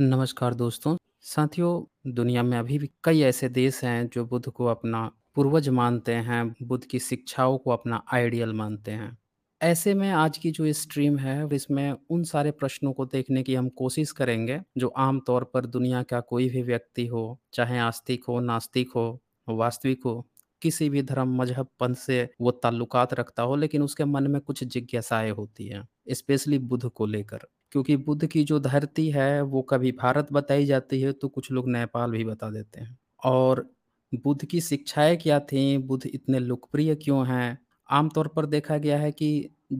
नमस्कार दोस्तों साथियों दुनिया में अभी भी कई ऐसे देश हैं जो बुद्ध को अपना पूर्वज मानते हैं बुद्ध की शिक्षाओं को अपना आइडियल मानते हैं ऐसे में आज की जो स्ट्रीम है इसमें उन सारे प्रश्नों को देखने की हम कोशिश करेंगे जो आम तौर पर दुनिया का कोई भी व्यक्ति हो चाहे आस्तिक हो नास्तिक हो वास्तविक हो किसी भी धर्म मजहब पंथ से वो ताल्लुकात रखता हो लेकिन उसके मन में कुछ जिज्ञासाएं होती हैं स्पेशली बुद्ध को लेकर क्योंकि बुद्ध की जो धरती है वो कभी भारत बताई जाती है तो कुछ लोग नेपाल भी बता देते हैं और बुद्ध की शिक्षाएं क्या थीं बुद्ध इतने लोकप्रिय क्यों हैं आमतौर पर देखा गया है कि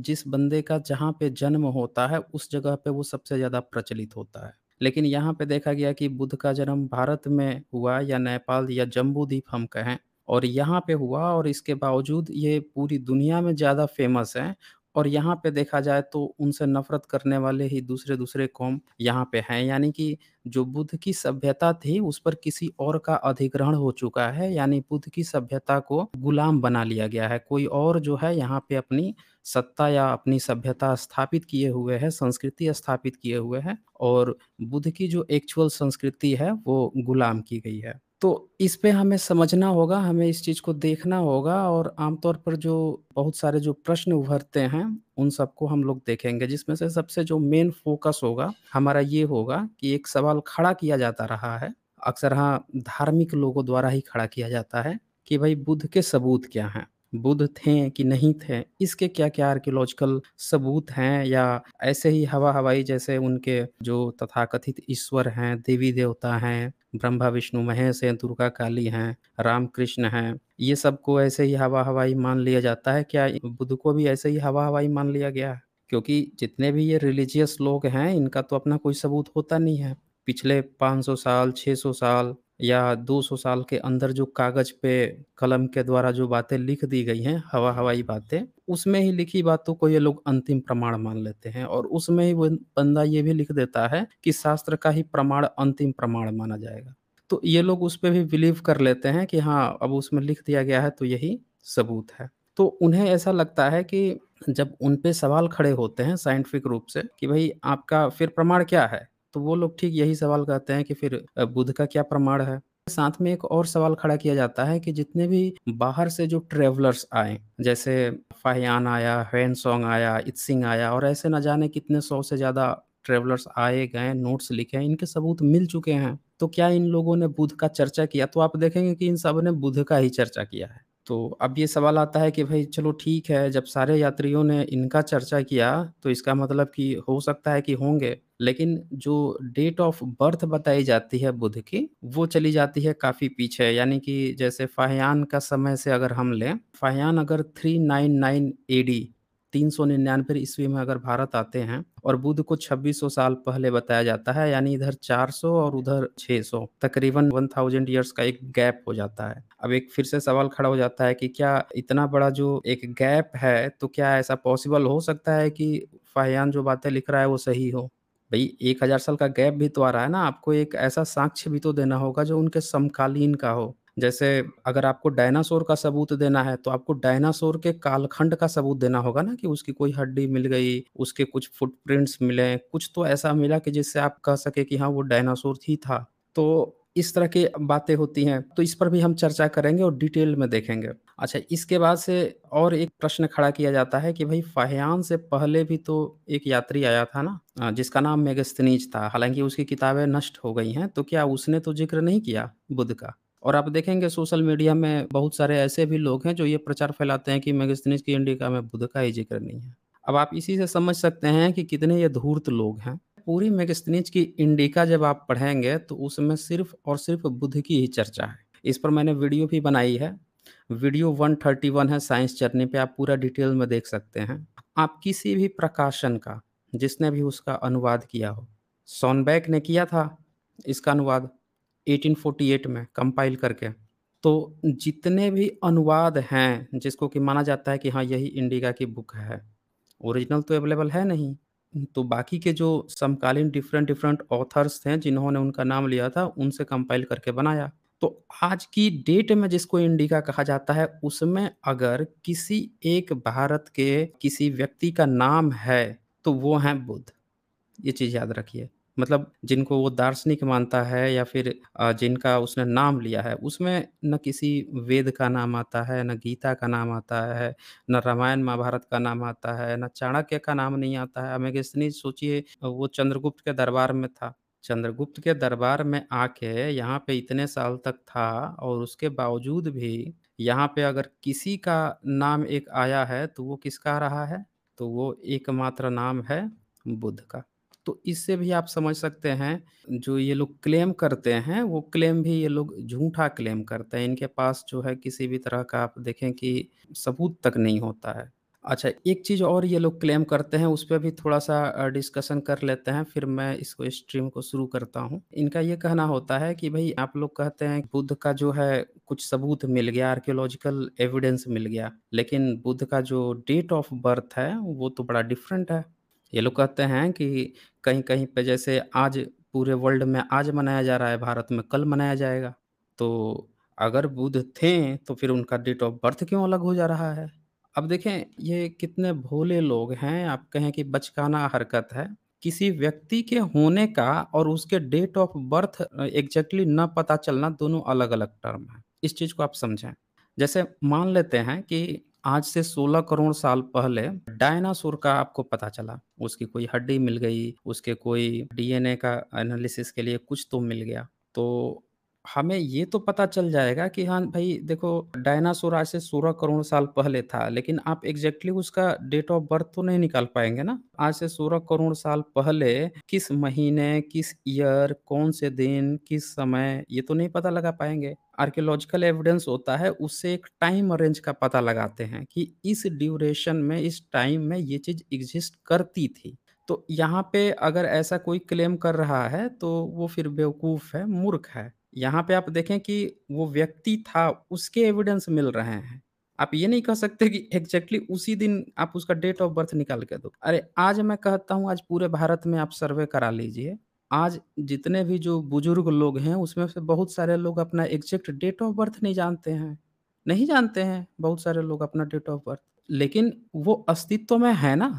जिस बंदे का जहाँ पे जन्म होता है उस जगह पे वो सबसे ज़्यादा प्रचलित होता है लेकिन यहाँ पे देखा गया कि बुद्ध का जन्म भारत में हुआ या नेपाल या जम्बू द्वीप हम कहें और यहाँ पे हुआ और इसके बावजूद ये पूरी दुनिया में ज़्यादा फेमस है और यहाँ पे देखा जाए तो उनसे नफ़रत करने वाले ही दूसरे-दूसरे कौम यहाँ पे हैं। यानी कि जो बुद्ध की सभ्यता थी उस पर किसी और का अधिग्रहण हो चुका है यानी बुद्ध की सभ्यता को गुलाम बना लिया गया है। कोई और जो है यहाँ पे अपनी सत्ता या अपनी सभ्यता स्थापित किए हुए है, संस्कृति स्थापित किए हुए है और बुद्ध की जो एक्चुअल संस्कृति है वो गुलाम की गई है। तो पे हमें समझना होगा, हमें इस चीज़ को देखना होगा और आमतौर पर जो बहुत सारे जो प्रश्न उभरते हैं, उन सबको हम लोग देखेंगे, जिसमें से सबसे जो मेन फ़ोकस होगा, हमारा ये होगा कि एक सवाल खड़ा किया जाता रहा है, अक्सर हाँ, धार्मिक लोगों द्वारा ही खड़ा किया जाता है, कि भाई बुद्ध के सबूत क्या हैं? बुद्ध थे कि नहीं थे इसके क्या क्या आर्कियोलॉजिकल सबूत हैं या ऐसे ही हवा हवाई जैसे उनके जो तथाकथित ईश्वर हैं देवी देवता हैं ब्रह्मा विष्णु महेश हैं दुर्गा काली हैं राम कृष्ण हैं ये सबको ऐसे ही हवा हवाई मान लिया जाता है क्या बुद्ध को भी ऐसे ही हवा हवाई मान लिया गया है क्योंकि जितने भी ये रिलीजियस लोग हैं इनका तो अपना कोई सबूत होता नहीं है पिछले 500 साल 600 साल या 200 साल के अंदर जो कागज पे कलम के द्वारा जो बातें लिख दी गई हैं हवा हवाई बातें उसमें ही लिखी बातों को ये लोग अंतिम प्रमाण मान लेते हैं और उसमें ही वो बंदा ये भी लिख देता है कि शास्त्र का ही प्रमाण अंतिम प्रमाण माना जाएगा तो ये लोग उस पर भी बिलीव कर लेते हैं कि हाँ अब उसमें लिख दिया गया है तो यही सबूत है तो उन्हें ऐसा लगता है कि जब उन पे सवाल खड़े होते हैं साइंटिफिक रूप से कि भाई आपका फिर प्रमाण क्या है तो वो लोग ठीक यही सवाल कहते हैं कि फिर बुद्ध का क्या प्रमाण है साथ में एक और सवाल खड़ा किया जाता है कि जितने भी बाहर से जो ट्रेवलर्स आए जैसे फाहियान आया हैन सोंग आया सिंह आया और ऐसे न जाने कितने सौ से ज़्यादा ट्रेवलर्स आए गए नोट्स लिखे इनके सबूत मिल चुके हैं तो क्या इन लोगों ने बुद्ध का चर्चा किया तो आप देखेंगे कि इन सब ने बुद्ध का ही चर्चा किया है तो अब ये सवाल आता है कि भाई चलो ठीक है जब सारे यात्रियों ने इनका चर्चा किया तो इसका मतलब कि हो सकता है कि होंगे लेकिन जो डेट ऑफ बर्थ बताई जाती है बुध की वो चली जाती है काफ़ी पीछे यानी कि जैसे फाहयान का समय से अगर हम लें फाहयान अगर 399 नाइन नाइन ए डी तीन सौ निन्यानवे ईस्वी में अगर भारत आते हैं और बुद्ध को 2600 साल पहले बताया जाता है यानी इधर 400 और उधर 600 तकरीबन 1000 ईयर्स का एक गैप हो जाता है अब एक फिर से सवाल खड़ा हो जाता है कि क्या इतना बड़ा जो एक गैप है तो क्या ऐसा पॉसिबल हो सकता है कि फाहयान जो बातें लिख रहा है वो सही हो भाई एक हजार साल का गैप भी तो आ रहा है ना आपको एक ऐसा साक्ष्य भी तो देना होगा जो उनके समकालीन का हो जैसे अगर आपको डायनासोर का सबूत देना है तो आपको डायनासोर के कालखंड का सबूत देना होगा ना कि उसकी कोई हड्डी मिल गई उसके कुछ फुटप्रिंट्स मिले कुछ तो ऐसा मिला कि जिससे आप कह सके कि हाँ वो डायनासोर ही था तो इस तरह की बातें होती हैं तो इस पर भी हम चर्चा करेंगे और डिटेल में देखेंगे अच्छा इसके बाद से और एक प्रश्न खड़ा किया जाता है कि भाई फाह्यान से पहले भी तो एक यात्री आया था ना जिसका नाम मेगस्तनीज था। हालांकि उसकी किताबें नष्ट हो गई हैं, तो क्या उसने तो ज़िक्र नहीं किया बुद्ध का? और आप देखेंगे सोशल मीडिया में बहुत सारे ऐसे भी लोग हैं जो ये प्रचार फैलाते हैं कि मेगस्तनीज की इंडिका में बुद्ध का ही ज़िक्र नहीं है। अब आप इसी से समझ सकते हैं कि कितने ये धूर्त लोग हैं। पूरी मेगस्तनीज की इंडिका जब आप पढ़ेंगे तो उसमें सिर्फ़ और सिर्फ़ बुद्ध की ही चर्चा है। इस पर मैंने वीडियो भी बनाई है। वीडियो 131 है साइंस जर्नी पे आप पूरा डिटेल में देख सकते हैं आप किसी भी प्रकाशन का जिसने भी उसका अनुवाद किया हो सोनबैक ने किया था इसका अनुवाद 1848 में कंपाइल करके तो जितने भी अनुवाद हैं जिसको कि माना जाता है कि हाँ यही इंडिगा की बुक है ओरिजिनल तो अवेलेबल है नहीं तो बाकी के जो समकालीन डिफरेंट डिफरेंट ऑथर्स थे जिन्होंने उनका नाम लिया था उनसे कंपाइल करके बनाया तो आज की डेट में जिसको इंडिका कहा जाता है उसमें अगर किसी एक भारत के किसी व्यक्ति का नाम है तो वो है बुद्ध ये चीज़ याद रखिए मतलब जिनको वो दार्शनिक मानता है या फिर जिनका उसने नाम लिया है उसमें न किसी वेद का नाम आता है न गीता का नाम आता है न रामायण महाभारत का नाम आता है न चाणक्य का नाम नहीं आता है हमें सोचिए वो चंद्रगुप्त के दरबार में था चंद्रगुप्त के दरबार में आके यहाँ पे इतने साल तक था और उसके बावजूद भी यहाँ पे अगर किसी का नाम एक आया है तो वो किसका आ रहा है तो वो एकमात्र नाम है बुद्ध का तो इससे भी आप समझ सकते हैं जो ये लोग क्लेम करते हैं वो क्लेम भी ये लोग झूठा क्लेम करते हैं इनके पास जो है किसी भी तरह का आप देखें कि सबूत तक नहीं होता है अच्छा एक चीज़ और ये लोग क्लेम करते हैं उस पर भी थोड़ा-सा डिस्कशन कर लेते हैं फिर मैं इसको स्ट्रीम को शुरू करता हूँ। इनका ये कहना होता है कि भाई आप लोग कहते हैं बुद्ध का जो है कुछ सबूत मिल गया, आर्कियोलॉजिकल एविडेंस मिल गया, लेकिन बुद्ध का जो डेट ऑफ बर्थ है वो तो बड़ा डिफरेंट है। ये लोग कहते हैं कि कहीं-कहीं पे जैसे आज पूरे वर्ल्ड में आज मनाया जा रहा है, भारत में कल मनाया जाएगा। तो अगर बुद्ध थे तो फिर उनका डेट ऑफ बर्थ क्यों अलग हो जा रहा है? अब देखें, ये कितने भोले लोग हैं, आप कहें कि बचकाना हरकत है। किसी व्यक्ति के होने का और उसके डेट ऑफ बर्थ एग्ज़ैक्टली ना पता चलना दोनों अलग-अलग टर्म है। इस चीज़ को आप समझें। जैसे मान लेते हैं कि आज से 16 करोड़ साल पहले डायनासोर का आपको पता चला। उसकी कोई हड्डी मिल गई, उसके कोई डीएनए का एनालिसिस के लिए कुछ तो मिल गया। तो हमें ये तो पता चल जाएगा कि हाँ भाई देखो डायनासोर आज से सोलह करोड़ साल पहले था लेकिन आप एग्जैक्टली उसका डेट ऑफ बर्थ तो नहीं निकाल पाएंगे ना आज से सोलह करोड़ साल पहले किस महीने किस ईयर कौन से दिन किस समय ये तो नहीं पता लगा पाएंगे आर्कियोलॉजिकल एविडेंस होता है उससे एक टाइम रेंज का पता लगाते हैं कि इस ड्यूरेशन में इस टाइम में ये चीज़ एग्जिस्ट करती थी तो यहाँ पे अगर ऐसा कोई क्लेम कर रहा है तो वो फिर बेवकूफ़ है मूर्ख है यहाँ पे आप देखें कि वो व्यक्ति था उसके एविडेंस मिल रहे हैं आप ये नहीं कह सकते कि एग्जैक्टली exactly उसी दिन आप उसका डेट ऑफ बर्थ निकाल के दो अरे आज मैं कहता हूँ आज पूरे भारत में आप सर्वे करा लीजिए आज जितने भी जो बुजुर्ग लोग हैं उसमें से बहुत सारे लोग अपना एग्जैक्ट डेट ऑफ बर्थ नहीं जानते हैं नहीं जानते हैं बहुत सारे लोग अपना डेट ऑफ बर्थ लेकिन वो अस्तित्व में है ना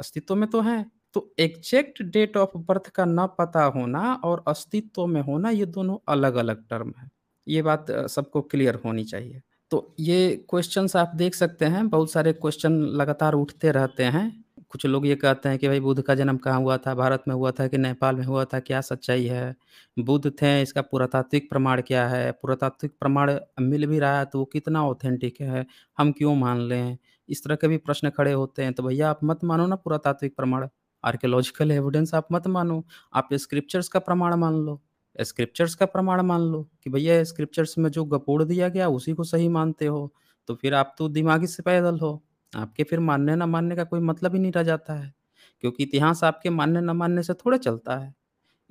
अस्तित्व में तो है तो एग्जैक्ट डेट ऑफ बर्थ का ना पता होना और अस्तित्व में होना ये दोनों अलग-अलग टर्म है। ये बात सबको क्लियर होनी चाहिए। तो ये क्वेश्चन आप देख सकते हैं, बहुत सारे क्वेश्चन लगातार उठते रहते हैं। कुछ लोग ये कहते हैं कि भाई बुद्ध का जन्म कहाँ हुआ था? भारत में हुआ था कि नेपाल में हुआ था? क्या सच्चाई है? बुद्ध थे, इसका पुरातात्विक प्रमाण क्या है? पुरातात्विक प्रमाण मिल भी रहा है तो वो कितना ऑथेंटिक है? हम क्यों मान लें? इस तरह के भी प्रश्न खड़े होते हैं। तो भैया आप मत मानो ना पुरातात्विक प्रमाण। आर्कियोलॉजिकल एविडेंस आप मत मानो आप स्क्रिप्चर्स का प्रमाण मान लो स्क्रिप्चर्स का प्रमाण मान लो कि भैया स्क्रिप्चर्स में जो गपोड़ दिया गया उसी को सही मानते हो तो फिर आप तो दिमागी से पैदल हो आपके फिर मानने ना मानने का कोई मतलब ही नहीं रह जाता है क्योंकि इतिहास आपके मानने ना मानने से थोड़े चलता है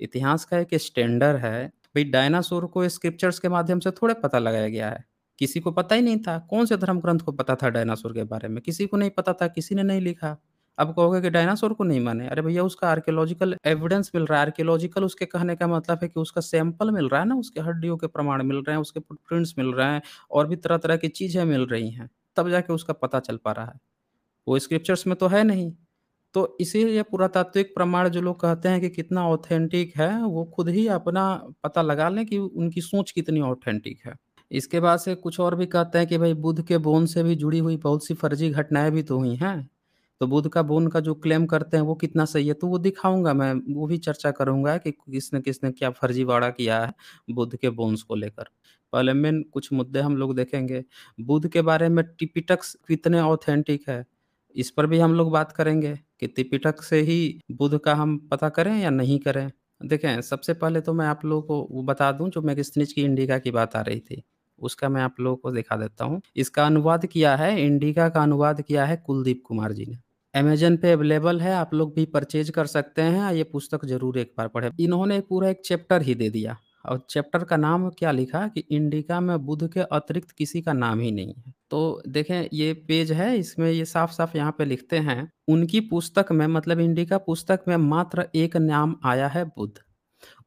इतिहास का एक स्टैंडर्ड है भाई डायनासोर को स्क्रिप्चर्स के माध्यम से थोड़े पता लगाया गया है किसी को पता ही नहीं था कौन से धर्म ग्रंथ को पता था डायनासोर के बारे में किसी को नहीं पता था किसी ने नहीं लिखा अब कहोगे कि डायनासोर को नहीं माने अरे भैया उसका आर्कियोलॉजिकल एविडेंस मिल रहा है आर्कियोलॉजिकल उसके कहने का मतलब है कि उसका सैंपल मिल रहा है ना उसके हड्डियों के प्रमाण मिल रहे हैं उसके फुटप्रिंट्स मिल रहे हैं और भी तरह तरह की चीज़ें मिल रही हैं तब जाके उसका पता चल पा रहा है वो स्क्रिप्चर्स में तो है नहीं तो इसीलिए पुरातात्विक प्रमाण जो लोग कहते हैं कि कितना ऑथेंटिक है वो खुद ही अपना पता लगा लें कि उनकी सोच कितनी ऑथेंटिक है इसके बाद से कुछ और भी कहते हैं कि भाई बुद्ध के बोन से भी जुड़ी हुई बहुत सी फर्जी घटनाएं भी तो हुई हैं तो बुद्ध का बोन का जो क्लेम करते हैं वो कितना सही है तो वो दिखाऊंगा मैं, वो भी चर्चा करूंगा कि किसने किसने क्या फर्जीवाड़ा किया है बुद्ध के बोन्स को लेकर। पहले मेन कुछ मुद्दे हम लोग देखेंगे। बुद्ध के बारे में टिपिटक कितने ऑथेंटिक है, इस पर भी हम लोग बात करेंगे कि टिपिटक से ही बुद्ध का हम पता करें या नहीं करें? देखें, सबसे पहले तो मैं आप लोगों को वो बता दूं जो मैगस्थनीज की इंडिका की बात आ रही थी, उसका मैं आप लोगों को दिखा देता हूँ। इसका अनुवाद किया है, इंडिका का अनुवाद किया है कुलदीप कुमार जी ने। अमेज़न पे अवेलेबल है, आप लोग भी परचेज़ कर सकते हैं, ये पुस्तक ज़रूर एक बार पढ़े इन्होंने पूरा एक चैप्टर ही दे दिया और चैप्टर का नाम क्या लिखा कि इंडिका में बुद्ध के अतिरिक्त किसी का नाम ही नहीं है। तो देखें ये पेज है, इसमें ये साफ-साफ यहाँ पे लिखते हैं, उनकी पुस्तक में मतलब इंडिका पुस्तक में मात्र एक नाम आया है बुध।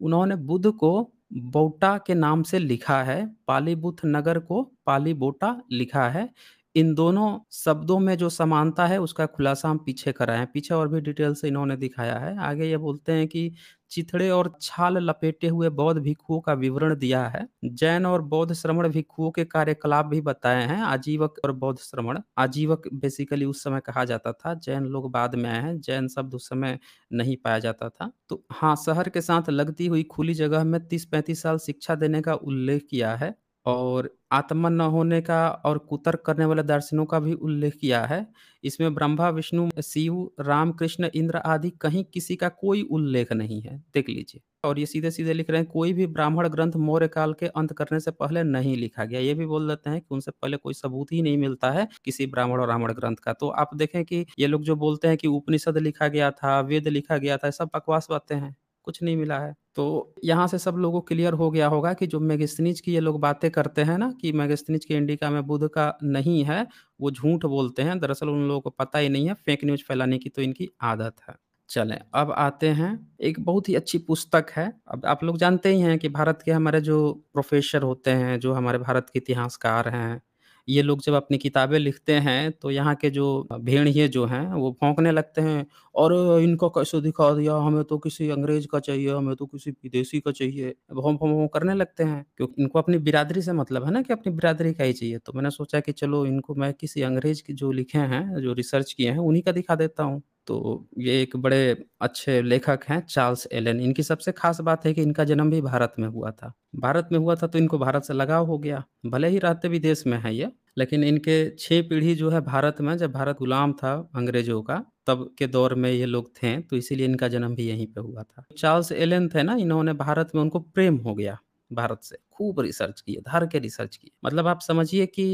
उन्होंने बुध को बोटा के नाम से लिखा है, पाली बुद्ध नगर को पाली बोटा लिखा है। इन दोनों शब्दों में जो समानता है उसका खुलासा हम पीछे कराएं पीछे और भी डिटेल से इन्होंने दिखाया है आगे ये बोलते हैं कि चिथड़े और छाल लपेटे हुए बौद्ध भिक्षुओं का विवरण दिया है जैन और बौद्ध श्रमण भिक्षुओं के कार्यकलाप भी बताए हैं आजीवक और बौद्ध श्रमण आजीवक बेसिकली उस समय कहा जाता था जैन लोग बाद में आए हैं जैन शब्द उस समय नहीं पाया जाता था तो हाँ शहर के साथ लगती हुई खुली जगह में तीस पैंतीस साल शिक्षा देने का उल्लेख किया है और आत्मा न होने का और कुतर्क करने वाले दर्शनों का भी उल्लेख किया है इसमें ब्रह्मा विष्णु शिव राम कृष्ण इंद्र आदि कहीं किसी का कोई उल्लेख नहीं है देख लीजिए और ये सीधे सीधे लिख रहे हैं कोई भी ब्राह्मण ग्रंथ मौर्य काल के अंत करने से पहले नहीं लिखा गया ये भी बोल देते हैं कि उनसे पहले कोई सबूत ही नहीं मिलता है किसी ब्राह्मण और ब्राह्मण ग्रंथ का तो आप देखें कि ये लोग जो बोलते हैं कि उपनिषद लिखा गया था वेद लिखा गया था सब बकवास बातें हैं कुछ नहीं मिला है तो यहाँ से सब लोगों को क्लियर हो गया होगा कि जो मैगस्तनीज की ये लोग बातें करते हैं ना कि मैगस्तनीज के इंडिका में बुध का नहीं है वो झूठ बोलते हैं दरअसल उन लोगों को पता ही नहीं है फेक न्यूज फैलाने की तो इनकी आदत है चले अब आते हैं एक बहुत ही अच्छी पुस्तक है अब आप लोग जानते ही हैं कि भारत के हमारे जो प्रोफेसर होते हैं जो हमारे भारत के इतिहासकार हैं ये लोग जब अपनी किताबें लिखते हैं तो यहाँ के जो भेड़िए जो हैं वो फोंकने लगते हैं और इनको कैसे दिखा दिया हमें तो किसी अंग्रेज का चाहिए हमें तो किसी विदेशी का चाहिए भौं भौं भौं करने लगते हैं क्योंकि इनको अपनी बिरादरी से मतलब है ना कि अपनी बिरादरी का ही चाहिए तो मैंने सोचा कि चलो इनको मैं किसी अंग्रेज के जो लिखे हैं जो रिसर्च किए हैं उन्हीं का दिखा देता हूँ तो ये एक बड़े अच्छे लेखक हैं चार्ल्स एलन इनकी सबसे खास बात है कि इनका जन्म भी भारत में हुआ था भारत में हुआ था तो इनको भारत से लगाव हो गया भले ही रहते विदेश में है ये लेकिन इनके छह पीढ़ी जो है भारत में जब भारत गुलाम था अंग्रेजों का तब के दौर में ये लोग थे तो इसीलिए इनका जन्म भी यहीं पे हुआ था चार्ल्स एलन थे ना इन्होंने भारत में उनको प्रेम हो गया भारत से खूब रिसर्च किए धार के रिसर्च किए मतलब आप समझिए कि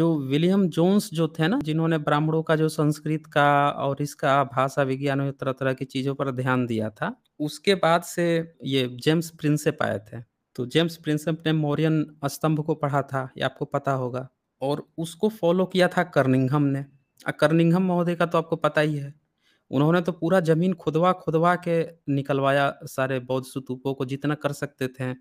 जो विलियम जोन्स जो थे ना जिन्होंने ब्राह्मणों का जो संस्कृत का और इसका भाषा विज्ञान तरह तरह की चीजों पर ध्यान दिया था उसके बाद से ये जेम्स प्रिंसेप आए थे तो जेम्स प्रिंसेप ने मौर्यन स्तंभ को पढ़ा था ये आपको पता होगा और उसको फॉलो किया था कर्निंघम ने कर्निंघम महोदय का तो आपको पता ही है उन्होंने तो पूरा जमीन खुदवा खुदवा के निकलवाया सारे बौद्ध सुतूपों को जितना कर सकते थे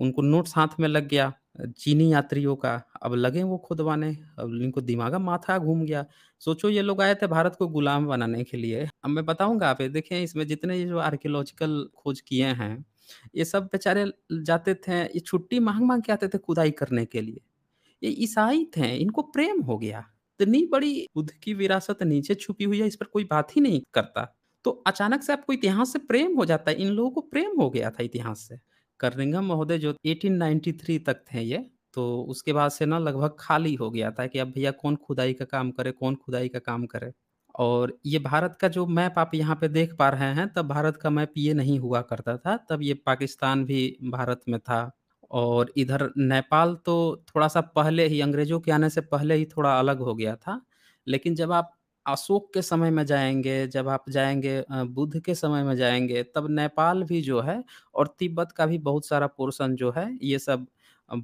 उनको नोट्स हाथ में लग गया चीनी यात्रियों का अब लगे वो खुदवाने अब इनको दिमाग माथा घूम गया सोचो ये लोग आए थे भारत को गुलाम बनाने के लिए अब मैं बताऊंगा आप ये देखें इसमें जितने ये जो आर्कियोलॉजिकल खोज किए हैं ये सब बेचारे जाते थे ये छुट्टी मांग मांग के आते थे खुदाई करने के लिए ये ईसाई थे इनको प्रेम हो गया इतनी बड़ी बुद्ध की विरासत नीचे छुपी हुई है इस पर कोई बात ही नहीं करता तो अचानक से आपको इतिहास से प्रेम हो जाता है इन लोगों को प्रेम हो गया था इतिहास से करिंघम महोदय जो 1893 तक थे ये तो उसके बाद से ना लगभग खाली हो गया था कि अब भैया कौन खुदाई का काम करे कौन खुदाई का काम करे और ये भारत का जो मैप आप यहाँ पे देख पा रहे हैं तब भारत का मैप ये नहीं हुआ करता था तब ये पाकिस्तान भी भारत में था और इधर नेपाल तो थोड़ा सा पहले ही अंग्रेजों के आने से पहले ही थोड़ा अलग हो गया था लेकिन जब आप अशोक के समय में जाएंगे जब आप जाएंगे बुद्ध के समय में जाएंगे तब नेपाल भी जो है और तिब्बत का भी बहुत सारा पोर्शन जो है, ये सब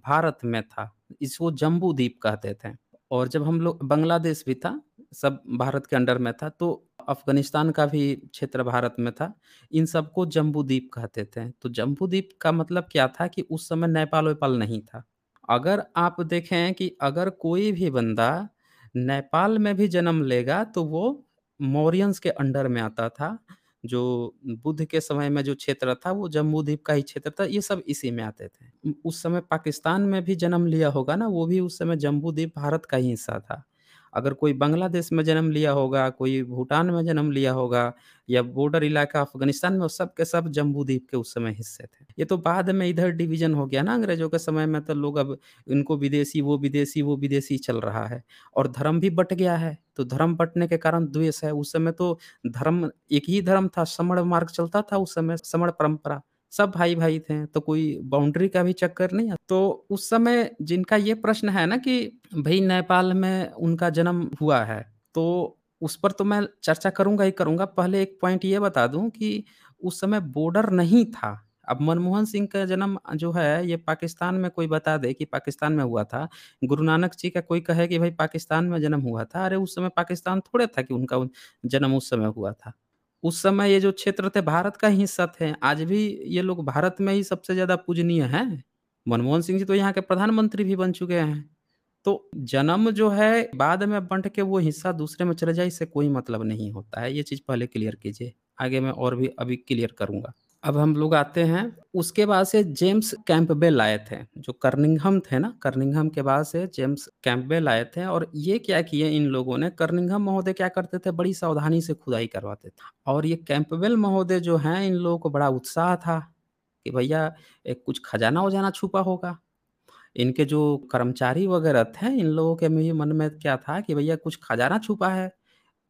भारत में था। इसको द्वीप कहते थे और जब हम लोग बांग्लादेश भी था, सब भारत के अंडर में था, तो अफ़गानिस्तान का भी क्षेत्र भारत में था। इन सबको जम्बूद्वीप कहते थे। तो जम्बूद्वीप का मतलब क्या था कि उस समय नेपाल-वेपाल नहीं था। अगर आप देखें कि अगर कोई भी बंदा नेपाल में भी जन्म लेगा तो वो मौर्यंस के अंडर में आता था जो बुद्ध के समय में जो क्षेत्र था वो जम्मू द्वीप का ही क्षेत्र था ये सब इसी में आते थे उस समय पाकिस्तान में भी जन्म लिया होगा ना वो भी उस समय जम्मू द्वीप भारत का ही हिस्सा था अगर कोई बांग्लादेश में जन्म लिया होगा, कोई भूटान में जन्म लिया होगा या बॉर्डर इलाका अफ़गानिस्तान में, सब के सब जम्बूद्वीप के उस समय हिस्से थे। ये तो बाद में इधर डिवीज़न हो गया ना अंग्रेज़ों के समय में तो लोग अब इनको विदेशी, वो विदेशी, वो विदेशी चल रहा है और धर्म भी बट गया है। तो धर्म बटने के कारण द्वेष है, उस समय तो धर्म एक ही धर्म था, समण मार्ग चलता था उस समय, समण परंपरा। सब भाई भाई थे तो कोई बाउंड्री का भी चक्कर नहीं है तो उस समय जिनका ये प्रश्न है ना कि भाई नेपाल में उनका जन्म हुआ है तो उस पर तो मैं चर्चा करूंगा ही करूंगा पहले एक पॉइंट ये बता दूं कि उस समय बॉर्डर नहीं था अब मनमोहन सिंह का जन्म जो है ये पाकिस्तान में कोई बता दे कि पाकिस्तान में हुआ था गुरु नानक जी का कोई कहे कि भाई पाकिस्तान में जन्म हुआ था अरे उस समय पाकिस्तान थोड़े था कि उनका जन्म उस समय हुआ था उस समय ये जो क्षेत्र थे भारत का हिस्सा थे, आज भी ये लोग भारत में ही सबसे ज़्यादा पूजनीय है मनमोहन सिंह जी तो यहाँ के प्रधानमंत्री भी बन चुके हैं। तो जन्म जो है बाद में बंट के वो हिस्सा दूसरे में चले जाए इससे कोई मतलब नहीं होता है, ये चीज़ पहले क्लियर कीजिए। आगे मैं और भी अभी क्लियर करूँगा। अब हम लोग आते हैं उसके बाद से जेम्स कैंपबेल आए थे जो कर्निंगहम थे ना कर्निंगहम के बाद से जेम्स कैंपबेल आए थे और ये क्या किए इन लोगों ने कर्निंगहम महोदय क्या करते थे बड़ी सावधानी से खुदाई करवाते थे और ये कैंपबेल महोदय जो हैं इन लोगों को बड़ा उत्साह था कि भैया कुछ खजाना वजाना छुपा होगा इनके जो कर्मचारी वगैरह थे इन लोगों के भी मन में क्या था कि भैया कुछ खजाना छुपा है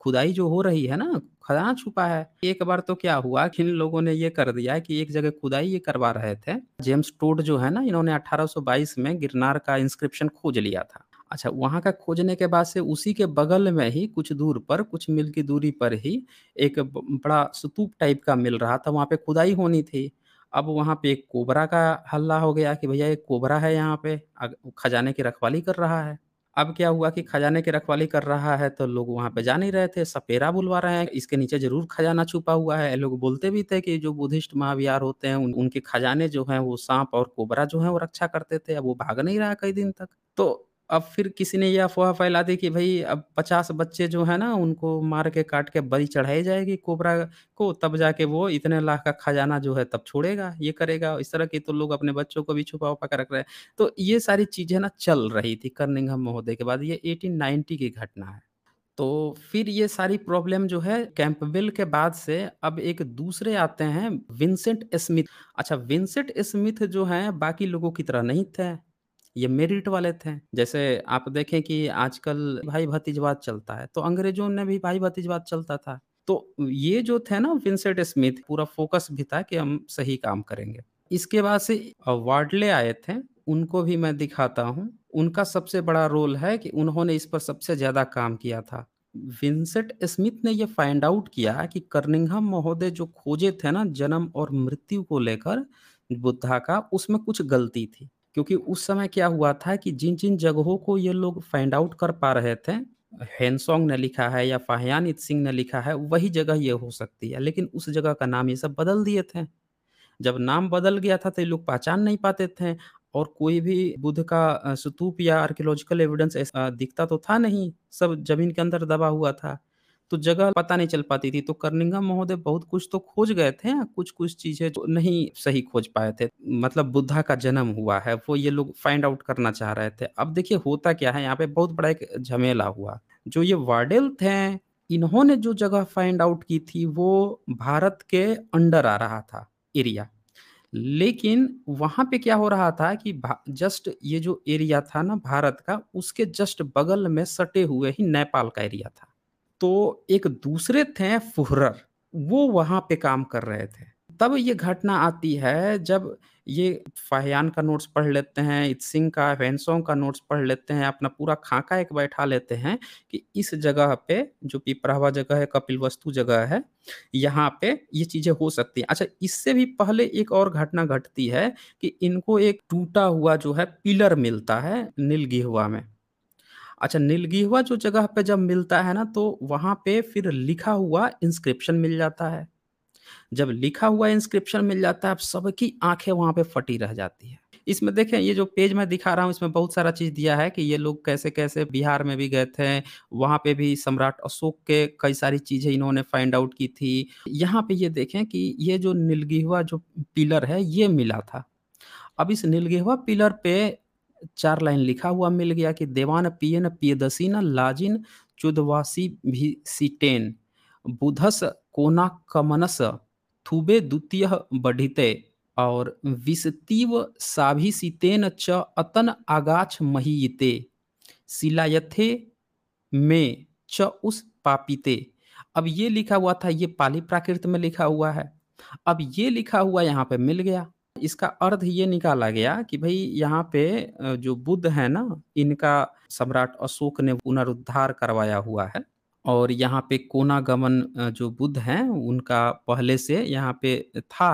खुदाई जो हो रही है ना खदान छुपा है एक बार तो क्या हुआ कि इन लोगों ने ये कर दिया कि एक जगह खुदाई ये करवा रहे थे जेम्स टोड जो है ना इन्होंने 1822 में गिरनार का इंस्क्रिप्शन खोज लिया था अच्छा वहाँ का खोजने के बाद से उसी के बगल में ही कुछ दूर पर कुछ मील की दूरी पर ही एक बड़ा स्तूप टाइप का मिल रहा था वहाँ पे खुदाई होनी थी अब वहाँ पे एक कोबरा का हल्ला हो गया कि भैया एक कोबरा है यहाँ पे खजाने की रखवाली कर रहा है अब क्या हुआ कि खजाने की रखवाली कर रहा है तो लोग वहाँ पे जा नहीं रहे थे सपेरा बुलवा रहे हैं इसके नीचे जरूर खजाना छुपा हुआ है लोग बोलते भी थे कि जो बुद्धिस्ट महाविहार होते हैं उन, उनके खजाने जो हैं वो सांप और कोबरा जो है वो रक्षा करते थे अब वो भाग नहीं रहा कई दिन तक तो अब फिर किसी ने यह अफ़वाह फैला दी कि भाई अब पचास बच्चे जो है ना, उनको मार के काट के बड़ी चढ़ाई जाएगी कोबरा को, तब जाके वो इतने लाख का खजाना जो है तब छोड़ेगा, ये करेगा। इस तरह के तो लोग अपने बच्चों को भी छुपा-उपा कर रख रहे हैं। तो ये सारी चीज़ें ना चल रही थी कर्निंघम महोदय के बाद, ये एटीन की घटना है। तो फिर ये सारी प्रॉब्लम जो है कैंपबेल के बाद से अब एक दूसरे आते हैं विंसेंट स्मिथ। अच्छा विंसेंट स्मिथ जो है बाकी लोगों की तरह नहीं थे। ये मेरिट वाले थे। जैसे आप देखें कि आजकल भाई-भतीजवाद चलता है, तो अंग्रेजों ने भी भाई-भतीजवाद चलता था। तो ये जो थे ना विंसेंट स्मिथ पूरा फ़ोकस भी था कि हम सही काम करेंगे। इसके बाद से वार्डले आए थे, उनको भी मैं दिखाता हूँ। उनका सबसे बड़ा रोल है कि उन्होंने इस पर सबसे ज़्यादा काम किया था। विंसेंट स्मिथ ने ये फाइंड आउट किया कि कर्निंगहम महोदय जो खोजे थे ना जन्म और मृत्यु को लेकर बुद्धा का, उसमें कुछ गलती थी। क्योंकि उस समय क्या हुआ था कि जिन जिन जगहों को ये लोग फाइंड आउट कर पा रहे थे हैंसोंग ने लिखा है या फाहयान सिंह ने लिखा है वही जगह ये हो सकती है लेकिन उस जगह का नाम ये सब बदल दिए थे जब नाम बदल गया था तो ये लोग पहचान नहीं पाते थे और कोई भी बुद्ध का स्तूप या आर्कियोलॉजिकल एविडेंस दिखता तो था नहीं सब जमीन के अंदर दबा हुआ था तो जगह पता नहीं चल पाती थी तो कर्निंगा महोदय बहुत कुछ तो खोज गए थे हाँ, कुछ कुछ चीजें जो नहीं सही खोज पाए थे मतलब बुद्धा का जन्म हुआ है वो ये लोग फाइंड आउट करना चाह रहे थे अब देखिए होता क्या है यहाँ पे बहुत बड़ा एक झमेला हुआ जो ये वार्डेल थे इन्होंने जो जगह फाइंड आउट की थी वो भारत के अंडर आ रहा था एरिया लेकिन वहां पे क्या हो रहा था कि जस्ट ये जो एरिया था ना भारत का उसके जस्ट बगल में सटे हुए ही नेपाल का एरिया था तो एक दूसरे थे फुहरर वो वहाँ पे काम कर रहे थे तब ये घटना आती है जब ये फाहयान का नोट्स पढ़ लेते हैं इत सिंह का वैनसोंग का नोट्स पढ़ लेते हैं अपना पूरा खाका एक बैठा लेते हैं कि इस जगह पे जो पिपरावा जगह है कपिल वस्तु जगह है यहाँ पे ये चीज़ें हो सकती हैं अच्छा इससे भी पहले एक और घटना घटती है कि इनको एक टूटा हुआ जो है पिलर मिलता है नीलगिहवा में अच्छा हुआ जो जगह पे जब मिलता है ना तो वहाँ पे फिर लिखा हुआ इंस्क्रिप्शन मिल जाता है। जब लिखा हुआ इंस्क्रिप्शन मिल जाता है, अब सबकी आंखें वहाँ पे फटी रह जाती है इसमें देखें ये जो पेज मैं दिखा रहा हूँ इसमें बहुत सारा चीज़ दिया है कि ये लोग कैसे-कैसे बिहार में भी गए थे, वहाँ पे भी सम्राट अशोक के कई सारी चीज़ें इन्होंने फाइंड आउट की थी। यहाँ पे ये देखें कि ये जो नीलगिहवा जो पिलर है ये मिला था। अब इस नीलगिहवा पिलर पे चार लाइन लिखा हुआ मिल गया कि देवान पियन पियदसीन लाजिन चुदवासी भी सीटेन बुधस कोना कमनस थुबे द्वितीय बढ़िते और विसतीव सीतेन च अतन आगाछ महीते शिलायथे में च उस पापीते अब ये लिखा हुआ था ये पाली प्राकृत में लिखा हुआ है अब ये लिखा हुआ यहाँ पे मिल गया इसका अर्थ ये निकाला गया कि भाई यहाँ पे जो बुद्ध है ना इनका सम्राट अशोक ने पुनरुद्धार करवाया हुआ है और यहाँ पे कोनागमन गमन जो बुद्ध हैं उनका पहले से यहाँ पे था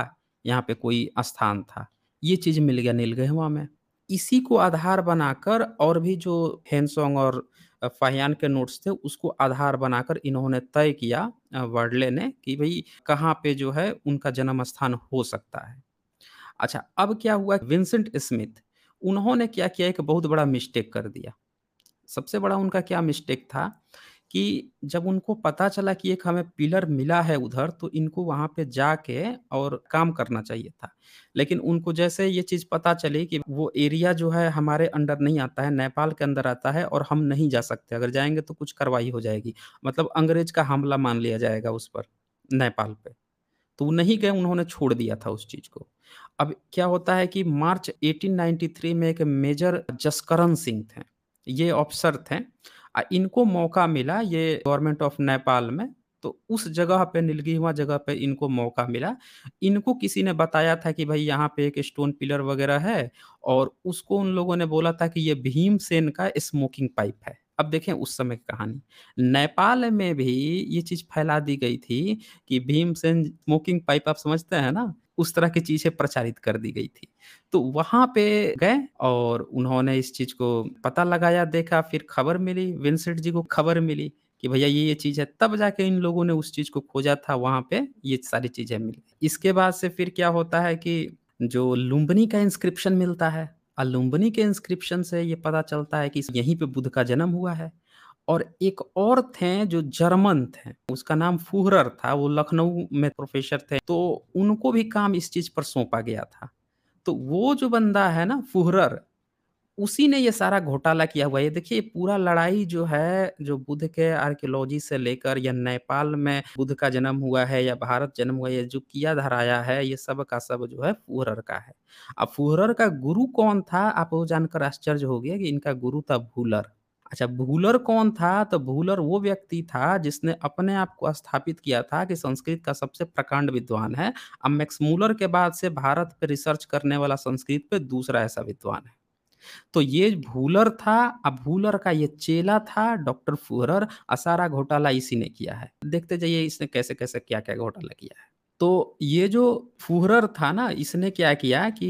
यहाँ पे कोई स्थान था ये चीज मिल गया नीलगहवा में इसी को आधार बनाकर और भी जो हेनसोंग और फाहियान के नोट्स थे उसको आधार बनाकर इन्होंने तय किया वर्डले ने कि भाई कहाँ पे जो है उनका जन्म स्थान हो सकता है अच्छा अब क्या हुआ विंसेंट स्मिथ उन्होंने क्या किया एक बहुत बड़ा मिस्टेक कर दिया सबसे बड़ा उनका क्या मिस्टेक था कि जब उनको पता चला कि एक हमें पिलर मिला है उधर तो इनको वहाँ पे जाके और काम करना चाहिए था लेकिन उनको जैसे ये चीज़ पता चली कि वो एरिया जो है हमारे अंडर नहीं आता है नेपाल के अंदर आता है और हम नहीं जा सकते अगर जाएंगे तो कुछ कार्रवाई हो जाएगी मतलब अंग्रेज का हमला मान लिया जाएगा उस पर नेपाल पे तो वो नहीं गए उन्होंने छोड़ दिया था उस चीज़ को अब क्या होता है कि मार्च 1893 में एक मेजर जसकरण सिंह थे ये ऑफिसर थे इनको मौका मिला ये गवर्नमेंट ऑफ नेपाल में तो उस जगह पे नीलगिहवा जगह पे इनको मौका मिला इनको किसी ने बताया था कि भाई यहाँ पे एक स्टोन पिलर वगैरह है और उसको उन लोगों ने बोला था कि ये भीमसेन का स्मोकिंग पाइप है अब देखें उस समय की कहानी नेपाल में भी ये चीज फैला दी गई थी कि भीमसेन स्मोकिंग पाइप आप समझते हैं ना उस तरह की चीज़ें प्रचारित कर दी गई थी तो वहाँ पे गए और उन्होंने इस चीज़ को पता लगाया देखा फिर खबर मिली विंसेंट जी को खबर मिली कि भैया ये ये चीज़ है तब जाके इन लोगों ने उस चीज़ को खोजा था वहाँ पे ये सारी चीज़ें मिली इसके बाद से फिर क्या होता है कि जो लुम्बनी का इंस्क्रिप्शन मिलता है और लुम्बनी के इंस्क्रिप्शन से ये पता चलता है कि यहीं पे बुद्ध का जन्म हुआ है और एक और थे जो जर्मन थे उसका नाम फूहरर था वो लखनऊ में प्रोफेसर थे तो उनको भी काम इस चीज पर सौंपा गया था तो वो जो बंदा है ना फुहरर उसी ने ये सारा घोटाला किया हुआ है देखिए पूरा लड़ाई जो है जो बुद्ध के आर्कियोलॉजी से लेकर या नेपाल में बुद्ध का जन्म हुआ है या भारत जन्म हुआ है जो किया धराया है ये सब का सब जो है फूहरर का है अब फूहरर का गुरु कौन था आप वो जानकर आश्चर्य हो गया कि इनका गुरु था भूलर अच्छा भूलर कौन था तो भूलर वो व्यक्ति था जिसने अपने आप को स्थापित किया था कि संस्कृत का सबसे प्रकांड विद्वान है अब मैक्स मूलर के बाद से भारत पे रिसर्च करने वाला संस्कृत पे दूसरा ऐसा विद्वान है तो ये भूलर था अब भूलर का ये चेला था डॉक्टर फुहरर असारा घोटाला इसी ने किया है देखते जाइए इसने कैसे कैसे क्या क्या घोटाला किया है तो ये जो फुहरर था ना इसने क्या किया कि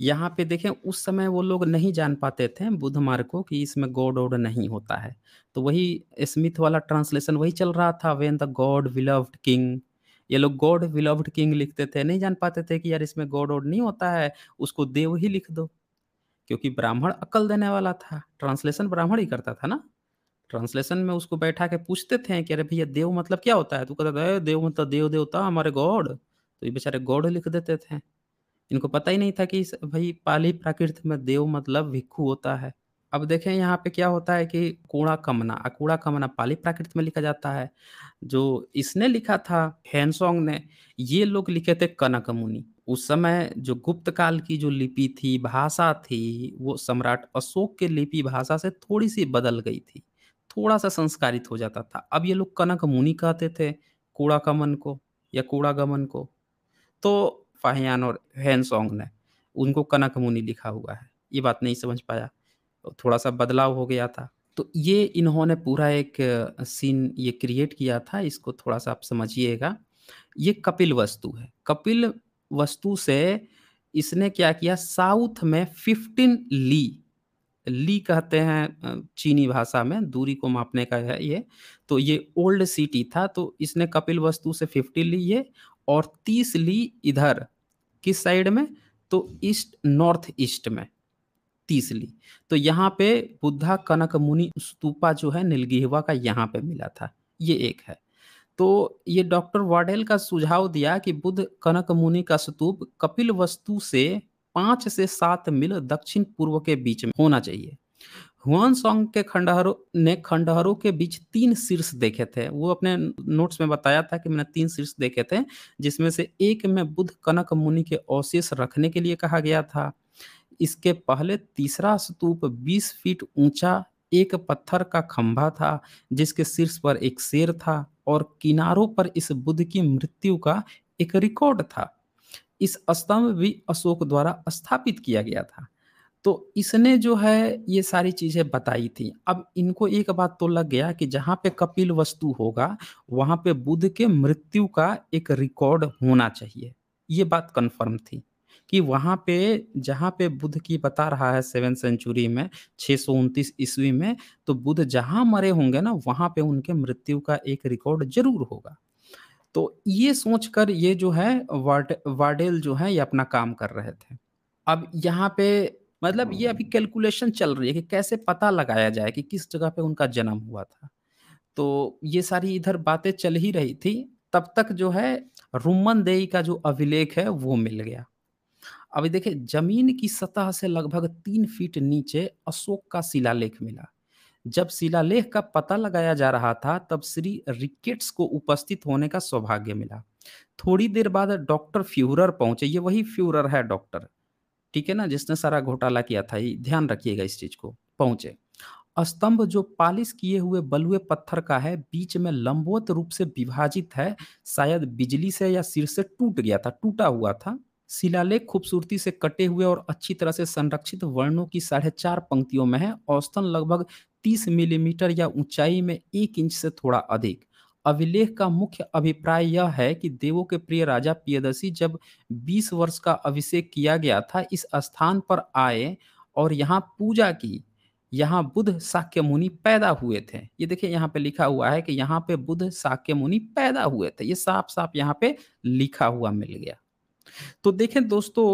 यहाँ पे देखें उस समय वो लोग नहीं जान पाते थे बुद्ध मार्ग को कि इसमें गॉड ऑड नहीं होता है तो वही स्मिथ वाला ट्रांसलेशन वही चल रहा था when the god beloved king ये लोग गॉड विलव्ड किंग लिखते थे नहीं जान पाते थे कि यार इसमें गॉड ऑड नहीं होता है उसको देव ही लिख दो क्योंकि ब्राह्मण अक्ल देने वाला था ट्रांसलेशन ब्राह्मण ही करता था ना ट्रांसलेशन में उसको बैठा के पूछते थे कि अरे भैया देव मतलब क्या होता है तो कहता था देव मतलब देव देवता हमारे गॉड तो ये बेचारे गॉड लिख देते थे इनको पता ही नहीं था कि भाई पाली प्राकृत में देव मतलब भिक्खु होता है अब देखें यहाँ पे क्या होता है कि कूड़ा कमना कूड़ा कमना पाली प्राकृत में लिखा जाता है जो इसने लिखा था हैंसोंग ने ये लोग लिखे थे कनक मुनि उस समय जो गुप्त काल की जो लिपि थी भाषा थी वो सम्राट अशोक के लिपि भाषा से थोड़ी सी बदल गई थी थोड़ा सा संस्कारित हो जाता था अब ये लोग कनक मुनि कहते थे कूड़ा कमन को या कूड़ा गमन को तो फाहयान और हैन सॉन्ग ने उनको कनक मुनि लिखा हुआ है ये बात नहीं समझ पाया थोड़ा सा बदलाव हो गया था तो ये इन्होंने पूरा एक सीन ये क्रिएट किया था इसको थोड़ा सा आप समझिएगा ये कपिल वस्तु है कपिल वस्तु से इसने क्या किया साउथ में फिफ्टीन ली ली कहते हैं चीनी भाषा में दूरी को मापने का है ये तो ये ओल्ड सिटी था तो इसने कपिल वस्तु से फिफ्टी ली ये और तीस ली इधर किस साइड में तो ईस्ट नॉर्थ ईस्ट में तीस ली तो यहाँ पे बुद्धा कनक मुनि स्तूपा जो है नीलगिहवा का यहाँ पे मिला था ये एक है तो ये डॉक्टर वाडेल का सुझाव दिया कि बुद्ध कनक मुनि का स्तूप कपिल वस्तु से पांच से सात मील दक्षिण पूर्व के बीच में होना चाहिए हुआन सॉन्ग के खंडहरों ने खंडहरों के बीच तीन शीर्ष देखे थे वो अपने नोट्स में बताया था कि मैंने तीन शीर्ष देखे थे जिसमें से एक में बुद्ध कनक मुनि के अवशेष रखने के लिए कहा गया था इसके पहले तीसरा स्तूप 20 फीट ऊंचा एक पत्थर का खंभा था जिसके शीर्ष पर एक शेर था और किनारों पर इस बुद्ध की मृत्यु का एक रिकॉर्ड था इस स्तंभ भी अशोक द्वारा स्थापित किया गया था तो इसने जो है ये सारी चीज़ें बताई थी अब इनको एक बात तो लग गया कि जहाँ पे कपिल वस्तु होगा वहाँ पे बुद्ध के मृत्यु का एक रिकॉर्ड होना चाहिए ये बात कंफर्म थी कि वहाँ पे जहाँ पे बुद्ध की बता रहा है सेवन सेंचुरी में छः सौ उनतीस ईस्वी में तो बुद्ध जहाँ मरे होंगे ना वहाँ पे उनके मृत्यु का एक रिकॉर्ड जरूर होगा तो ये सोचकर ये जो है वार्ड वार्डेल जो है ये अपना काम कर रहे थे अब यहाँ पे मतलब ये अभी हाँ। कैलकुलेशन चल रही है कि कैसे पता लगाया जाए कि किस जगह पे उनका जन्म हुआ था तो ये सारी इधर बातें चल ही रही थी तब तक जो है रुमन देई का जो अभिलेख है वो मिल गया अभी देखिए जमीन की सतह से लगभग तीन फीट नीचे अशोक का शिलालेख मिला जब शिलालेख का पता लगाया जा रहा था तब श्री रिकेट्स को उपस्थित होने का सौभाग्य मिला थोड़ी देर बाद डॉक्टर फ्यूरर पहुंचे ये वही फ्यूरर है डॉक्टर ठीक है ना जिसने सारा घोटाला किया था ये ध्यान रखिएगा इस चीज को पहुंचे स्तंभ जो पालिश किए हुए बलुए पत्थर का है बीच में लंबवत रूप से विभाजित है शायद बिजली से या सिर से टूट गया था टूटा हुआ था शिलालेख खूबसूरती से कटे हुए और अच्छी तरह से संरक्षित वर्णों की साढ़े चार पंक्तियों में है औसतन लगभग 30 मिलीमीटर या ऊंचाई में एक इंच से थोड़ा अधिक अभिलेख का मुख्य अभिप्राय यह है कि देवों के प्रिय राजा पियदशी जब 20 वर्ष का अभिषेक किया गया था इस स्थान पर आए और यहाँ पूजा की यहाँ बुद्ध शाक्य मुनि पैदा हुए थे ये देखिए यहाँ पे लिखा हुआ है कि यहाँ पे बुद्ध शाक्य मुनि पैदा हुए थे ये साफ साफ यहाँ पे लिखा हुआ मिल गया तो देखें दोस्तों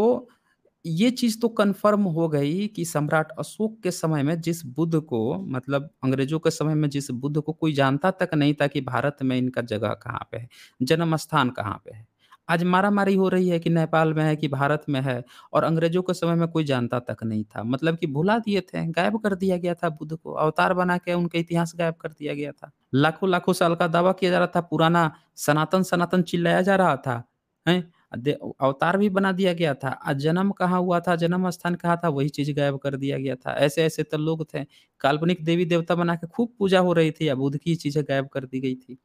ये चीज तो कंफर्म हो गई कि सम्राट अशोक के समय में जिस बुद्ध को मतलब अंग्रेजों के समय में जिस बुद्ध को कोई जानता तक नहीं था कि भारत में इनका जगह कहाँ पे है जन्म स्थान कहाँ पे है आज मारा मारी हो रही है कि नेपाल में है कि भारत में है और अंग्रेजों के समय में कोई जानता तक नहीं था मतलब कि भुला दिए थे गायब कर दिया गया था बुद्ध को अवतार बना के उनके इतिहास गायब कर दिया गया था लाखों लाखों साल का दावा किया जा रहा था पुराना सनातन सनातन चिल्लाया जा रहा था है अवतार भी बना दिया गया था जन्म कहाँ हुआ था जन्म स्थान कहाँ था वही चीज गायब कर दिया गया था ऐसे ऐसे तो लोग थे काल्पनिक देवी देवता बना के खूब पूजा हो रही थी या बुद्ध की चीजें गायब कर दी गई थी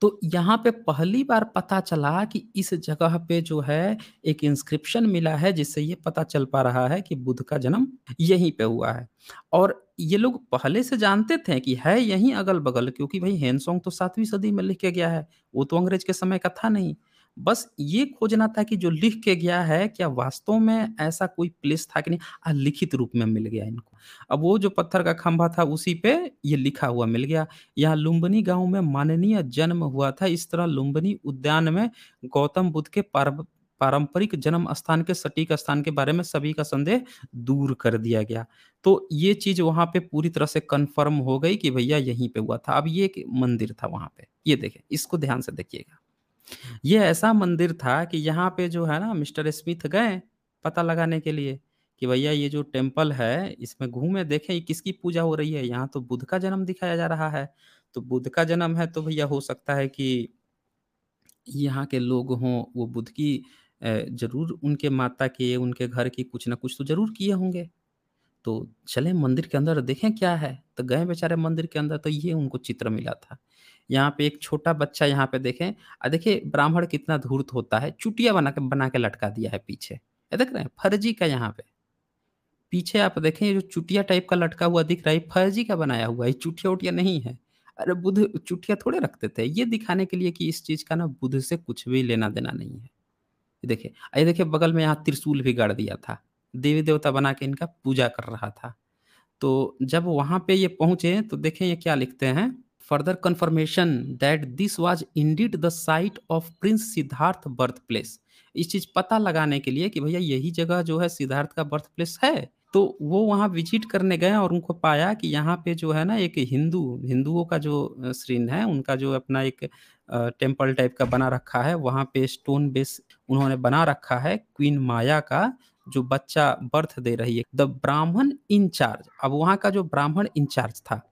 तो यहाँ पे पहली बार पता चला कि इस जगह पे जो है एक इंस्क्रिप्शन मिला है जिससे ये पता चल पा रहा है कि बुद्ध का जन्म यहीं पे हुआ है और ये लोग पहले से जानते थे कि है यहीं अगल बगल क्योंकि भाई हेनसोंग तो सातवीं सदी में लिखा गया है वो तो अंग्रेज के समय का था नहीं बस ये खोजना था कि जो लिख के गया है क्या वास्तव में ऐसा कोई प्लेस था कि नहीं आ लिखित रूप में मिल गया इनको अब वो जो पत्थर का खंभा था उसी पे ये लिखा हुआ मिल गया यहाँ लुम्बनी गांव में माननीय जन्म हुआ था इस तरह लुम्बनी उद्यान में गौतम बुद्ध के पार्व पारंपरिक जन्म स्थान के सटीक स्थान के बारे में सभी का संदेह दूर कर दिया गया तो ये चीज वहां पे पूरी तरह से कंफर्म हो गई कि भैया यहीं पे हुआ था अब ये एक मंदिर था वहां पे ये देखें इसको ध्यान से देखिएगा ये ऐसा मंदिर था कि यहाँ पे जो है ना मिस्टर स्मिथ गए पता लगाने के लिए कि भैया ये जो टेम्पल है इसमें घूमे देखें किसकी पूजा हो रही है यहाँ तो बुद्ध का जन्म दिखाया जा रहा है तो बुद्ध का जन्म है तो भैया हो सकता है कि यहाँ के लोग हों वो बुद्ध की जरूर उनके माता के उनके घर की कुछ ना कुछ तो जरूर किए होंगे तो चले मंदिर के अंदर देखें क्या है तो गए बेचारे मंदिर के अंदर तो ये उनको चित्र मिला था यहाँ पे एक छोटा बच्चा यहाँ पे देखें और देखिए ब्राह्मण कितना धूर्त होता है चुटिया बना के बना के लटका दिया है पीछे ये देख रहे हैं फर्जी का यहाँ पे पीछे आप देखें जो चुटिया टाइप का लटका हुआ दिख रहा है फर्जी का बनाया हुआ है चुटिया उटिया नहीं है अरे बुध चुटिया थोड़े रखते थे ये दिखाने के लिए कि इस चीज का ना बुध से कुछ भी लेना देना नहीं है देखिए ये देखिए बगल में यहाँ त्रिशूल भी गाड़ दिया था देवी देवता बना के इनका पूजा कर रहा था तो जब वहां पे ये पहुंचे तो देखें ये क्या लिखते हैं further confirmation that this was indeed the site of Prince birth birthplace. इस चीज पता लगाने के लिए कि भैया यही जगह जो है सिद्धार्थ का बर्थ प्लेस है तो वो वहाँ विजिट करने गए और उनको पाया कि यहाँ पे जो है ना एक हिंदू हिंदुओं का जो श्रीन है उनका जो अपना एक टेम्पल टाइप का बना रखा है वहाँ पे स्टोन बेस उन्होंने बना रखा है क्वीन माया का जो बच्चा बर्थ दे रही है द ब्राह्मण इंचार्ज अब वहाँ का जो ब्राह्मण इंचार्ज था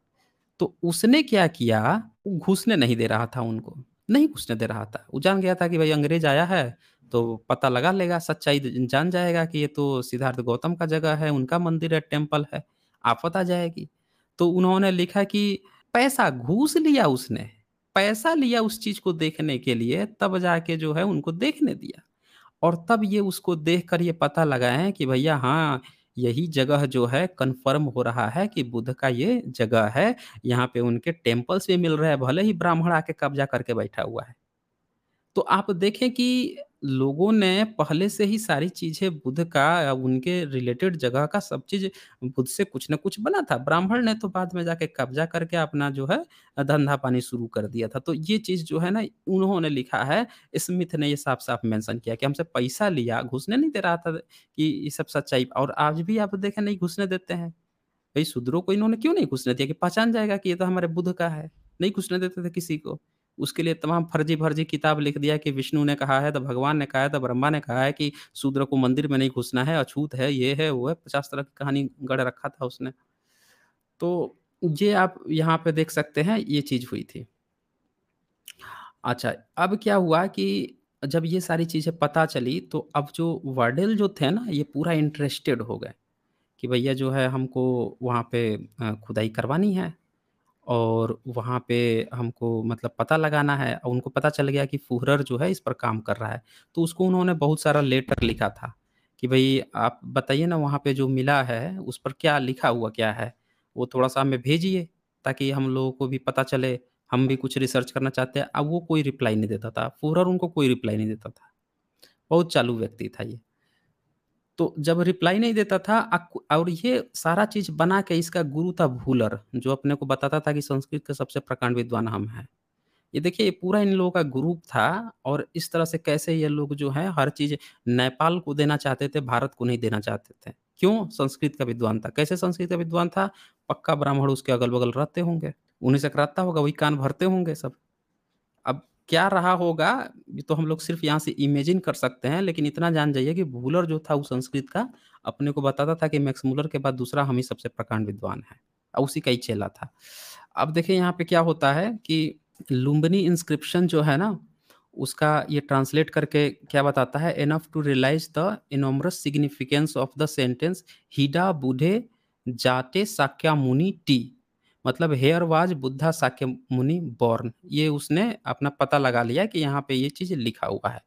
तो उसने क्या किया वो घुसने नहीं दे रहा था उनको नहीं घुसने दे रहा था वो जान गया था कि भाई अंग्रेज आया है तो पता लगा लेगा सच्चाई जान जाएगा कि ये तो सिद्धार्थ गौतम का जगह है उनका मंदिर है टेम्पल है आफत आ जाएगी तो उन्होंने लिखा कि पैसा घूस लिया उसने पैसा लिया उस चीज को देखने के लिए तब जाके जो है उनको देखने दिया और तब ये उसको देख कर ये पता लगाए कि भैया हाँ यही जगह जो है कंफर्म हो रहा है कि बुद्ध का ये जगह है। यहाँ पे उनके टेम्पल्स भी मिल रहे हैं, भले ही ब्राह्मण आके कब्जा करके बैठा हुआ है। तो आप देखें कि लोगों ने पहले से ही सारी चीज़ें बुद्ध का या उनके रिलेटेड जगह का सब चीज़ बुद्ध से कुछ न कुछ बना था। ब्राह्मण ने तो बाद में जाके कब्ज़ा करके अपना जो है धंधा-पानी शुरू कर दिया था। तो ये चीज़ जो है ना उन्होंने लिखा है, स्मिथ ने ये साफ-साफ मेंशन किया कि हमसे पैसा लिया, घुसने नहीं दे रहा था कि ये सब सच्चाई और आज भी आप देखें नहीं घुसने देते हैं। भाई शूद्रों को इन्होंने क्यों नहीं घुसने दिया कि पहचान जाएगा कि ये तो हमारे बुद्ध का है। नहीं घुसने देते थे किसी को। उसके लिए तमाम फर्जी फर्जी किताब लिख दिया कि विष्णु ने कहा है तो भगवान ने कहा है तो ब्रह्मा ने कहा है कि शूद्र को मंदिर में नहीं घुसना है अछूत है ये है वो है पचास तरह की कहानी गढ़ रखा था उसने तो ये आप यहाँ पे देख सकते हैं ये चीज हुई थी अच्छा अब क्या हुआ कि जब ये सारी चीज़ें पता चली तो अब जो वर्डेल जो थे ना ये पूरा इंटरेस्टेड हो गए कि भैया जो है हमको वहाँ पे खुदाई करवानी है और वहाँ पे हमको मतलब पता लगाना है और उनको पता चल गया कि फ़ूहरर जो है इस पर काम कर रहा है। तो उसको उन्होंने बहुत सारा लेटर लिखा था कि भाई आप बताइए ना वहाँ पे जो मिला है उस पर क्या लिखा हुआ क्या है? वो थोड़ा-सा हमें भेजिए ताकि हम लोगों को भी पता चले, हम भी कुछ रिसर्च करना चाहते हैं। अब वो कोई रिप्लाई नहीं देता था, फ़ूहरर उनको कोई रिप्लाई नहीं देता था। बहुत चालू व्यक्ति था ये। तो जब रिप्लाई नहीं देता था और ये सारा चीज़ बना के इसका गुरु था भूलर, जो अपने को बताता था कि संस्कृत का सबसे प्रकांड विद्वान हम है ये देखिए, ये पूरा इन लोगों का ग्रुप था और इस तरह से कैसे ये लोग जो है हर चीज़ नेपाल को देना चाहते थे, भारत को नहीं देना चाहते थे। क्यों? संस्कृत का विद्वान था। कैसे संस्कृत का विद्वान था? पक्का ब्राह्मण उसके अगल-बगल रहते होंगे, उन्हीं से कराता होगा, वही कान भरते होंगे सब। क्या रहा होगा ये तो हम लोग सिर्फ यहाँ से इमेजिन कर सकते हैं लेकिन इतना जान जाइए कि भूलर जो था वो संस्कृत का अपने को बताता था कि मैक्स मूलर के बाद दूसरा हम ही सबसे प्रकांड विद्वान है और उसी का ही चेला था अब देखिए यहाँ पे क्या होता है कि लुम्बनी इंस्क्रिप्शन जो है ना उसका ये ट्रांसलेट करके क्या बताता है enough to realise the enormous significance of the sentence हीडा बूढ़े जाते साक्या मुनि टी मतलब हेयर वाज बुद्धा साक्य मुनि बॉर्न ये उसने अपना पता लगा लिया कि यहाँ पे ये चीज लिखा हुआ है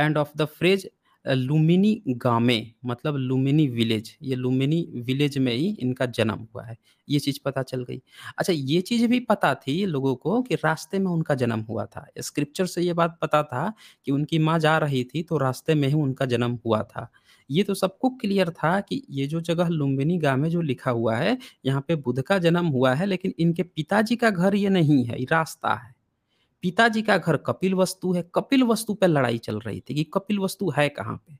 end of the phrase Lummini गामे मतलब लुमिनी विलेज ये लुमिनी विलेज में ही इनका जन्म हुआ है ये चीज़ पता चल गई अच्छा ये चीज़ भी पता थी लोगों को कि रास्ते में उनका जन्म हुआ था स्क्रिप्चर से ये बात पता था कि उनकी माँ जा रही थी तो रास्ते में ही उनका जन्म हुआ था ये तो सबको क्लियर था कि ये जो जगह लुम्बिनी गाँव में जो लिखा हुआ है यहाँ पे बुद्ध का जन्म हुआ है लेकिन इनके पिताजी का घर ये नहीं है रास्ता है पिताजी का घर कपिल वस्तु है कपिल वस्तु पे लड़ाई चल रही थी कि कपिल वस्तु है कहाँ पे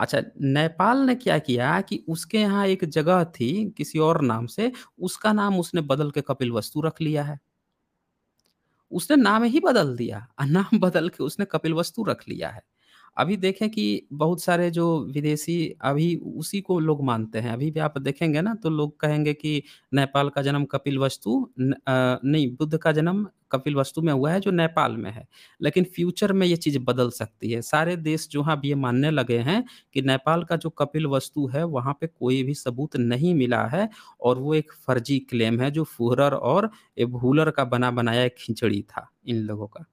अच्छा नेपाल ने क्या किया कि उसके यहाँ एक जगह थी किसी और नाम से उसका नाम उसने बदल के कपिल वस्तु रख लिया है उसने नाम ही बदल दिया नाम बदल के उसने कपिल वस्तु रख लिया है अभी देखें कि बहुत सारे जो विदेशी अभी उसी को लोग मानते हैं अभी भी आप देखेंगे ना तो लोग कहेंगे कि नेपाल का जन्म कपिल वस्तु न- आ, नहीं बुद्ध का जन्म कपिल वस्तु में हुआ है जो नेपाल में है लेकिन फ्यूचर में ये चीज बदल सकती है सारे देश जो हाँ अब ये मानने लगे हैं कि नेपाल का जो कपिल वस्तु है वहाँ पे कोई भी सबूत नहीं मिला है और वो एक फर्जी क्लेम है जो फुहरर और ए भूलर का बना बनाया खिचड़ी था इन लोगों का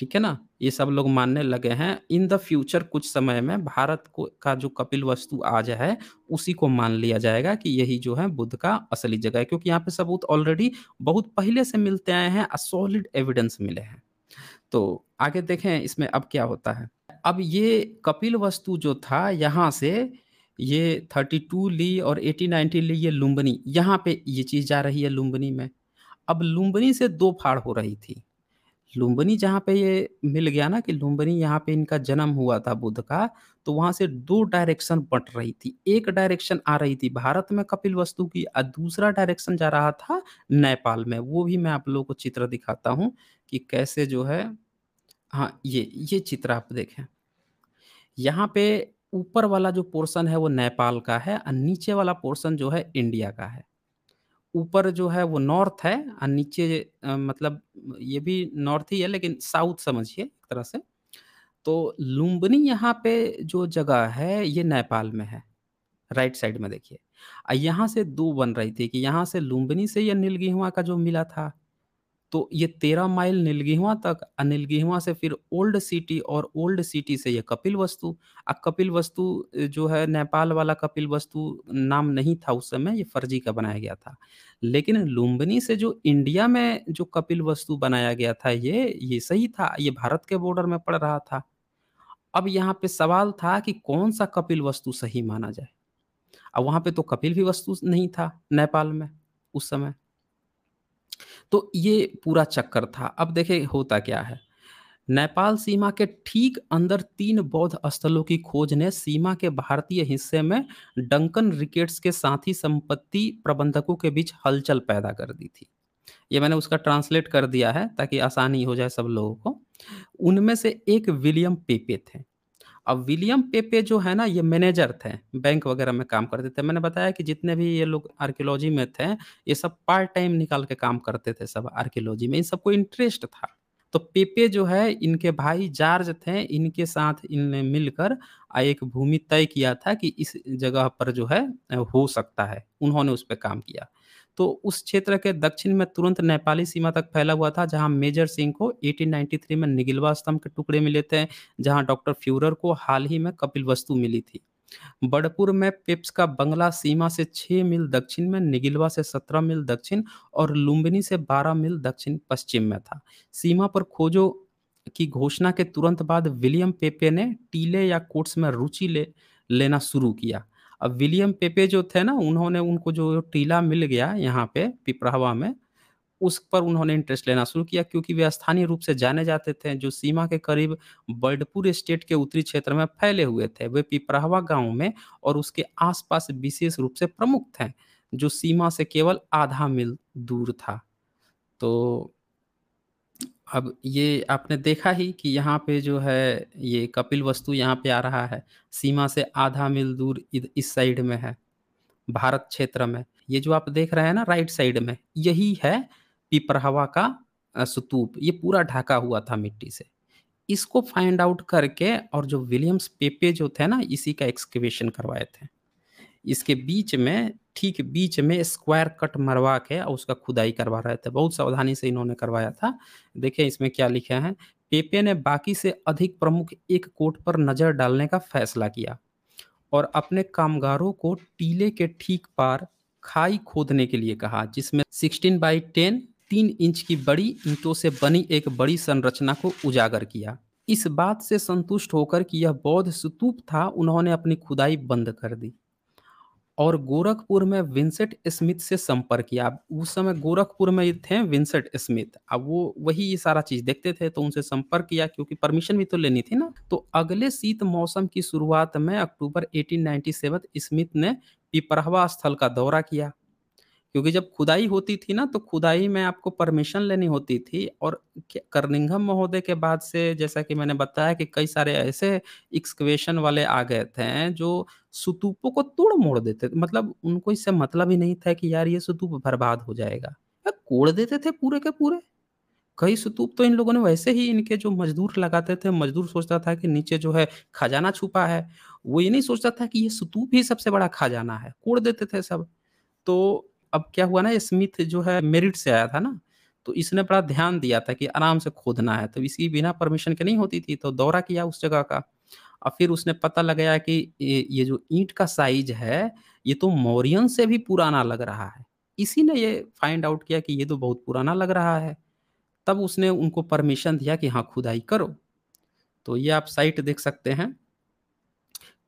ठीक है ना ये सब लोग मानने लगे हैं इन द फ्यूचर कुछ समय में भारत को का जो कपिल वस्तु आज है उसी को मान लिया जाएगा कि यही जो है बुद्ध का असली जगह है क्योंकि यहाँ पे सबूत ऑलरेडी बहुत पहले से मिलते आए हैं सॉलिड एविडेंस मिले हैं तो आगे देखें इसमें अब क्या होता है अब ये कपिल वस्तु जो था यहाँ से ये थर्टी ली और 1890 ली ये लुम्बनी यहाँ पे ये चीज़ जा रही है लुम्बनी में अब लुम्बनी से दो फाड़ हो रही थी लुम्बनी जहाँ पे ये मिल गया ना कि लुम्बनी यहाँ पे इनका जन्म हुआ था बुद्ध का, तो वहाँ से दो डायरेक्शन बट रही थी। एक डायरेक्शन आ रही थी भारत में कपिल वस्तु की और दूसरा डायरेक्शन जा रहा था नेपाल में। वो भी मैं आप लोगों को चित्र दिखाता हूँ कि कैसे जो है हाँ, ये ये चित्र आप देखें। यहाँ पे ऊपर वाला जो पोर्शन है वो नेपाल का है और नीचे वाला पोर्शन जो है इंडिया का है। ऊपर जो है वो नॉर्थ है और नीचे मतलब ये भी नॉर्थ ही है लेकिन साउथ समझिए एक तरह से। तो लुम्बिनी यहाँ पे जो जगह है ये नेपाल में है, राइट साइड में देखिए। यहाँ से दो बन रही थी कि यहाँ से लुम्बिनी से यह नीलगिहवा का जो मिला था तो ये तेरह माइल नीलगिहवा तक आ नीलगिहवा से फिर ओल्ड सिटी और ओल्ड सिटी से ये कपिल वस्तु आ कपिल वस्तु जो है नेपाल वाला कपिल वस्तु नाम नहीं था उस समय ये फर्जी का बनाया गया था लेकिन लुम्बिनी से जो इंडिया में जो कपिल वस्तु बनाया गया था ये ये सही था ये भारत के बॉर्डर में पड़ रहा था अब यहाँ पे सवाल था कि कौन सा कपिल वस्तु सही माना जाए अब वहाँ पे तो कपिल भी वस्तु नहीं था नेपाल में उस समय तो ये पूरा चक्कर था अब देखे होता क्या है नेपाल सीमा के ठीक अंदर तीन बौद्ध स्थलों की खोज ने सीमा के भारतीय हिस्से में डंकन रिकेट्स के साथ ही संपत्ति प्रबंधकों के बीच हलचल पैदा कर दी थी ये मैंने उसका ट्रांसलेट कर दिया है ताकि आसानी हो जाए सब लोगों को उनमें से एक विलियम पेपे थे अब विलियम पेपे जो है ना ये मैनेजर थे, बैंक वगैरह में काम करते थे। मैंने बताया कि जितने भी ये लोग आर्कियोलॉजी में थे, ये सब पार्ट टाइम निकाल के काम करते थे सब आर्कियोलॉजी में, इन सबको इंटरेस्ट था। तो पेपे जो है इनके भाई जार्ज थे, इनके साथ इनने मिलकर एक भूमि तय किया था कि इस जगह पर जो है हो सकता है। उन्होंने उस पर काम किया। तो उस क्षेत्र के दक्षिण में तुरंत नेपाली सीमा तक फैला हुआ था जहां मेजर सिंह को 1893 में निगिलवा स्तंभ के टुकड़े मिले थे जहां डॉक्टर फ्यूरर को हाल ही में कपिल वस्तु मिली थी बड़पुर में पिप्स का बंगला सीमा से 6 मील दक्षिण में निगिलवा से 17 मील दक्षिण और लुम्बिनी से 12 मील दक्षिण पश्चिम में था सीमा पर खोजों की घोषणा के तुरंत बाद विलियम पेपे ने टीले या कोट्स में रुचि ले लेना शुरू किया अब विलियम पेपे जो थे ना उन्होंने उनको जो टीला मिल गया यहाँ पे पिपराहवा में उस पर उन्होंने इंटरेस्ट लेना शुरू किया क्योंकि वे स्थानीय रूप से जाने जाते थे जो सीमा के करीब बर्डपुर स्टेट के उत्तरी क्षेत्र में फैले हुए थे वे पिपराहवा गांव में और उसके आसपास विशेष रूप से प्रमुख थे जो सीमा से केवल आधा मील दूर था तो अब ये आपने देखा ही कि यहाँ पे जो है ये कपिल वस्तु यहाँ पे आ रहा है सीमा से आधा मील दूर इस साइड में है भारत क्षेत्र में ये जो आप देख रहे हैं ना राइट साइड में यही है पिपरहवा का स्तूप ये पूरा ढाका हुआ था मिट्टी से इसको फाइंड आउट करके और जो विलियम्स पेपे जो थे ना इसी का एक्सकवेशन करवाए थे इसके बीच में ठीक बीच में स्क्वायर कट मरवा के और उसका खुदाई करवा रहे थे बहुत सावधानी से इन्होंने करवाया था देखिए इसमें क्या लिखे है पेपे ने बाकी से अधिक प्रमुख एक कोट पर नजर डालने का फैसला किया और अपने कामगारों को टीले के ठीक पार खाई खोदने के लिए कहा जिसमें 16 बाई 10 तीन इंच की बड़ी ईंटों से बनी एक बड़ी संरचना को उजागर किया इस बात से संतुष्ट होकर कि यह बौद्ध स्तूप था उन्होंने अपनी खुदाई बंद कर दी और गोरखपुर में विंसेंट स्मिथ से संपर्क किया उस समय गोरखपुर में थे विंसेंट स्मिथ अब वो वही ये सारा चीज देखते थे तो उनसे संपर्क किया क्योंकि परमिशन भी तो लेनी थी ना तो अगले शीत मौसम की शुरुआत में अक्टूबर 1897 स्मिथ ने पिपरहवा स्थल का दौरा किया क्योंकि जब खुदाई होती थी ना तो खुदाई में आपको परमिशन लेनी होती थी और करनिंगम महोदय के बाद से जैसा कि मैंने बताया कि कई सारे ऐसे एक्सक्वेशन वाले आ गए थे जो सुतूपों को तोड़ मोड़ देते थे मतलब उनको इससे मतलब ही नहीं था कि यार ये सुतूप बर्बाद हो जाएगा कोड़ देते थे पूरे के पूरे कई सुतूप तो इन लोगों ने वैसे ही इनके जो मजदूर लगाते थे मजदूर सोचता था कि नीचे जो है खजाना छुपा है वो ये नहीं सोचता था कि ये सुतूप ही सबसे बड़ा खजाना है कोड़ देते थे सब तो अब क्या हुआ ना स्मिथ जो है मेरिट से आया था ना तो इसने बड़ा ध्यान दिया था कि आराम से खोदना है तो इसकी बिना परमिशन के नहीं होती थी तो दौरा किया उस जगह का और फिर उसने पता लगाया कि ये जो ईंट का साइज है ये तो मौरियन से भी पुराना लग रहा है इसी ने ये फाइंड आउट किया कि ये तो बहुत पुराना लग रहा है तब उसने उनको परमिशन दिया कि हाँ खुदाई करो तो ये आप साइट देख सकते हैं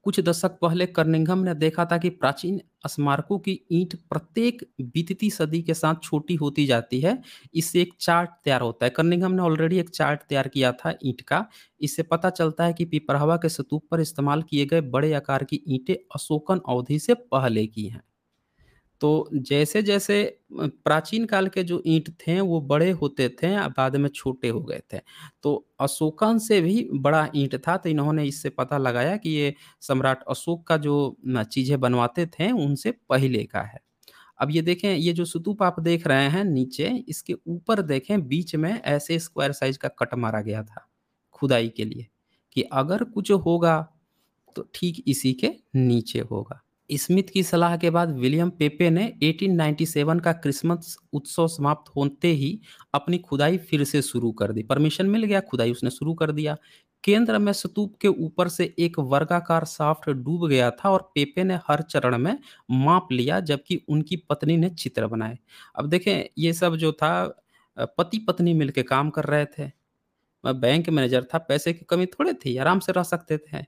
कुछ दशक पहले कर्निंगम ने देखा था कि प्राचीन स्मारकों की ईंट प्रत्येक बीतती सदी के साथ छोटी होती जाती है इससे एक चार्ट तैयार होता है कर्निंगम ने ऑलरेडी एक चार्ट तैयार किया था ईंट का इससे पता चलता है कि पिपरहवा के सतूप पर इस्तेमाल किए गए बड़े आकार की ईंटें अशोकन अवधि से पहले की हैं तो जैसे जैसे प्राचीन काल के जो ईंट थे वो बड़े होते थे बाद में छोटे हो गए थे तो अशोकन से भी बड़ा ईंट था तो इन्होंने इससे पता लगाया कि ये सम्राट अशोक का जो चीज़ें बनवाते थे उनसे पहले का है अब ये देखें ये जो सुतूप आप देख रहे हैं नीचे इसके ऊपर देखें बीच में ऐसे स्क्वायर साइज का कट मारा गया था खुदाई के लिए कि अगर कुछ होगा तो ठीक इसी के नीचे होगा स्मिथ की सलाह के बाद विलियम पेपे ने 1897 का क्रिसमस उत्सव समाप्त होते ही अपनी खुदाई फिर से शुरू कर दी परमिशन मिल गया खुदाई उसने शुरू कर दिया केंद्र में स्तूप के ऊपर से एक वर्गाकार साफ्ट डूब गया था और पेपे ने हर चरण में माप लिया जबकि उनकी पत्नी ने चित्र बनाए अब देखें ये सब जो था पति पत्नी मिलकर काम कर रहे थे मैं बैंक मैनेजर था पैसे की कमी थोड़े थी आराम से रह सकते थे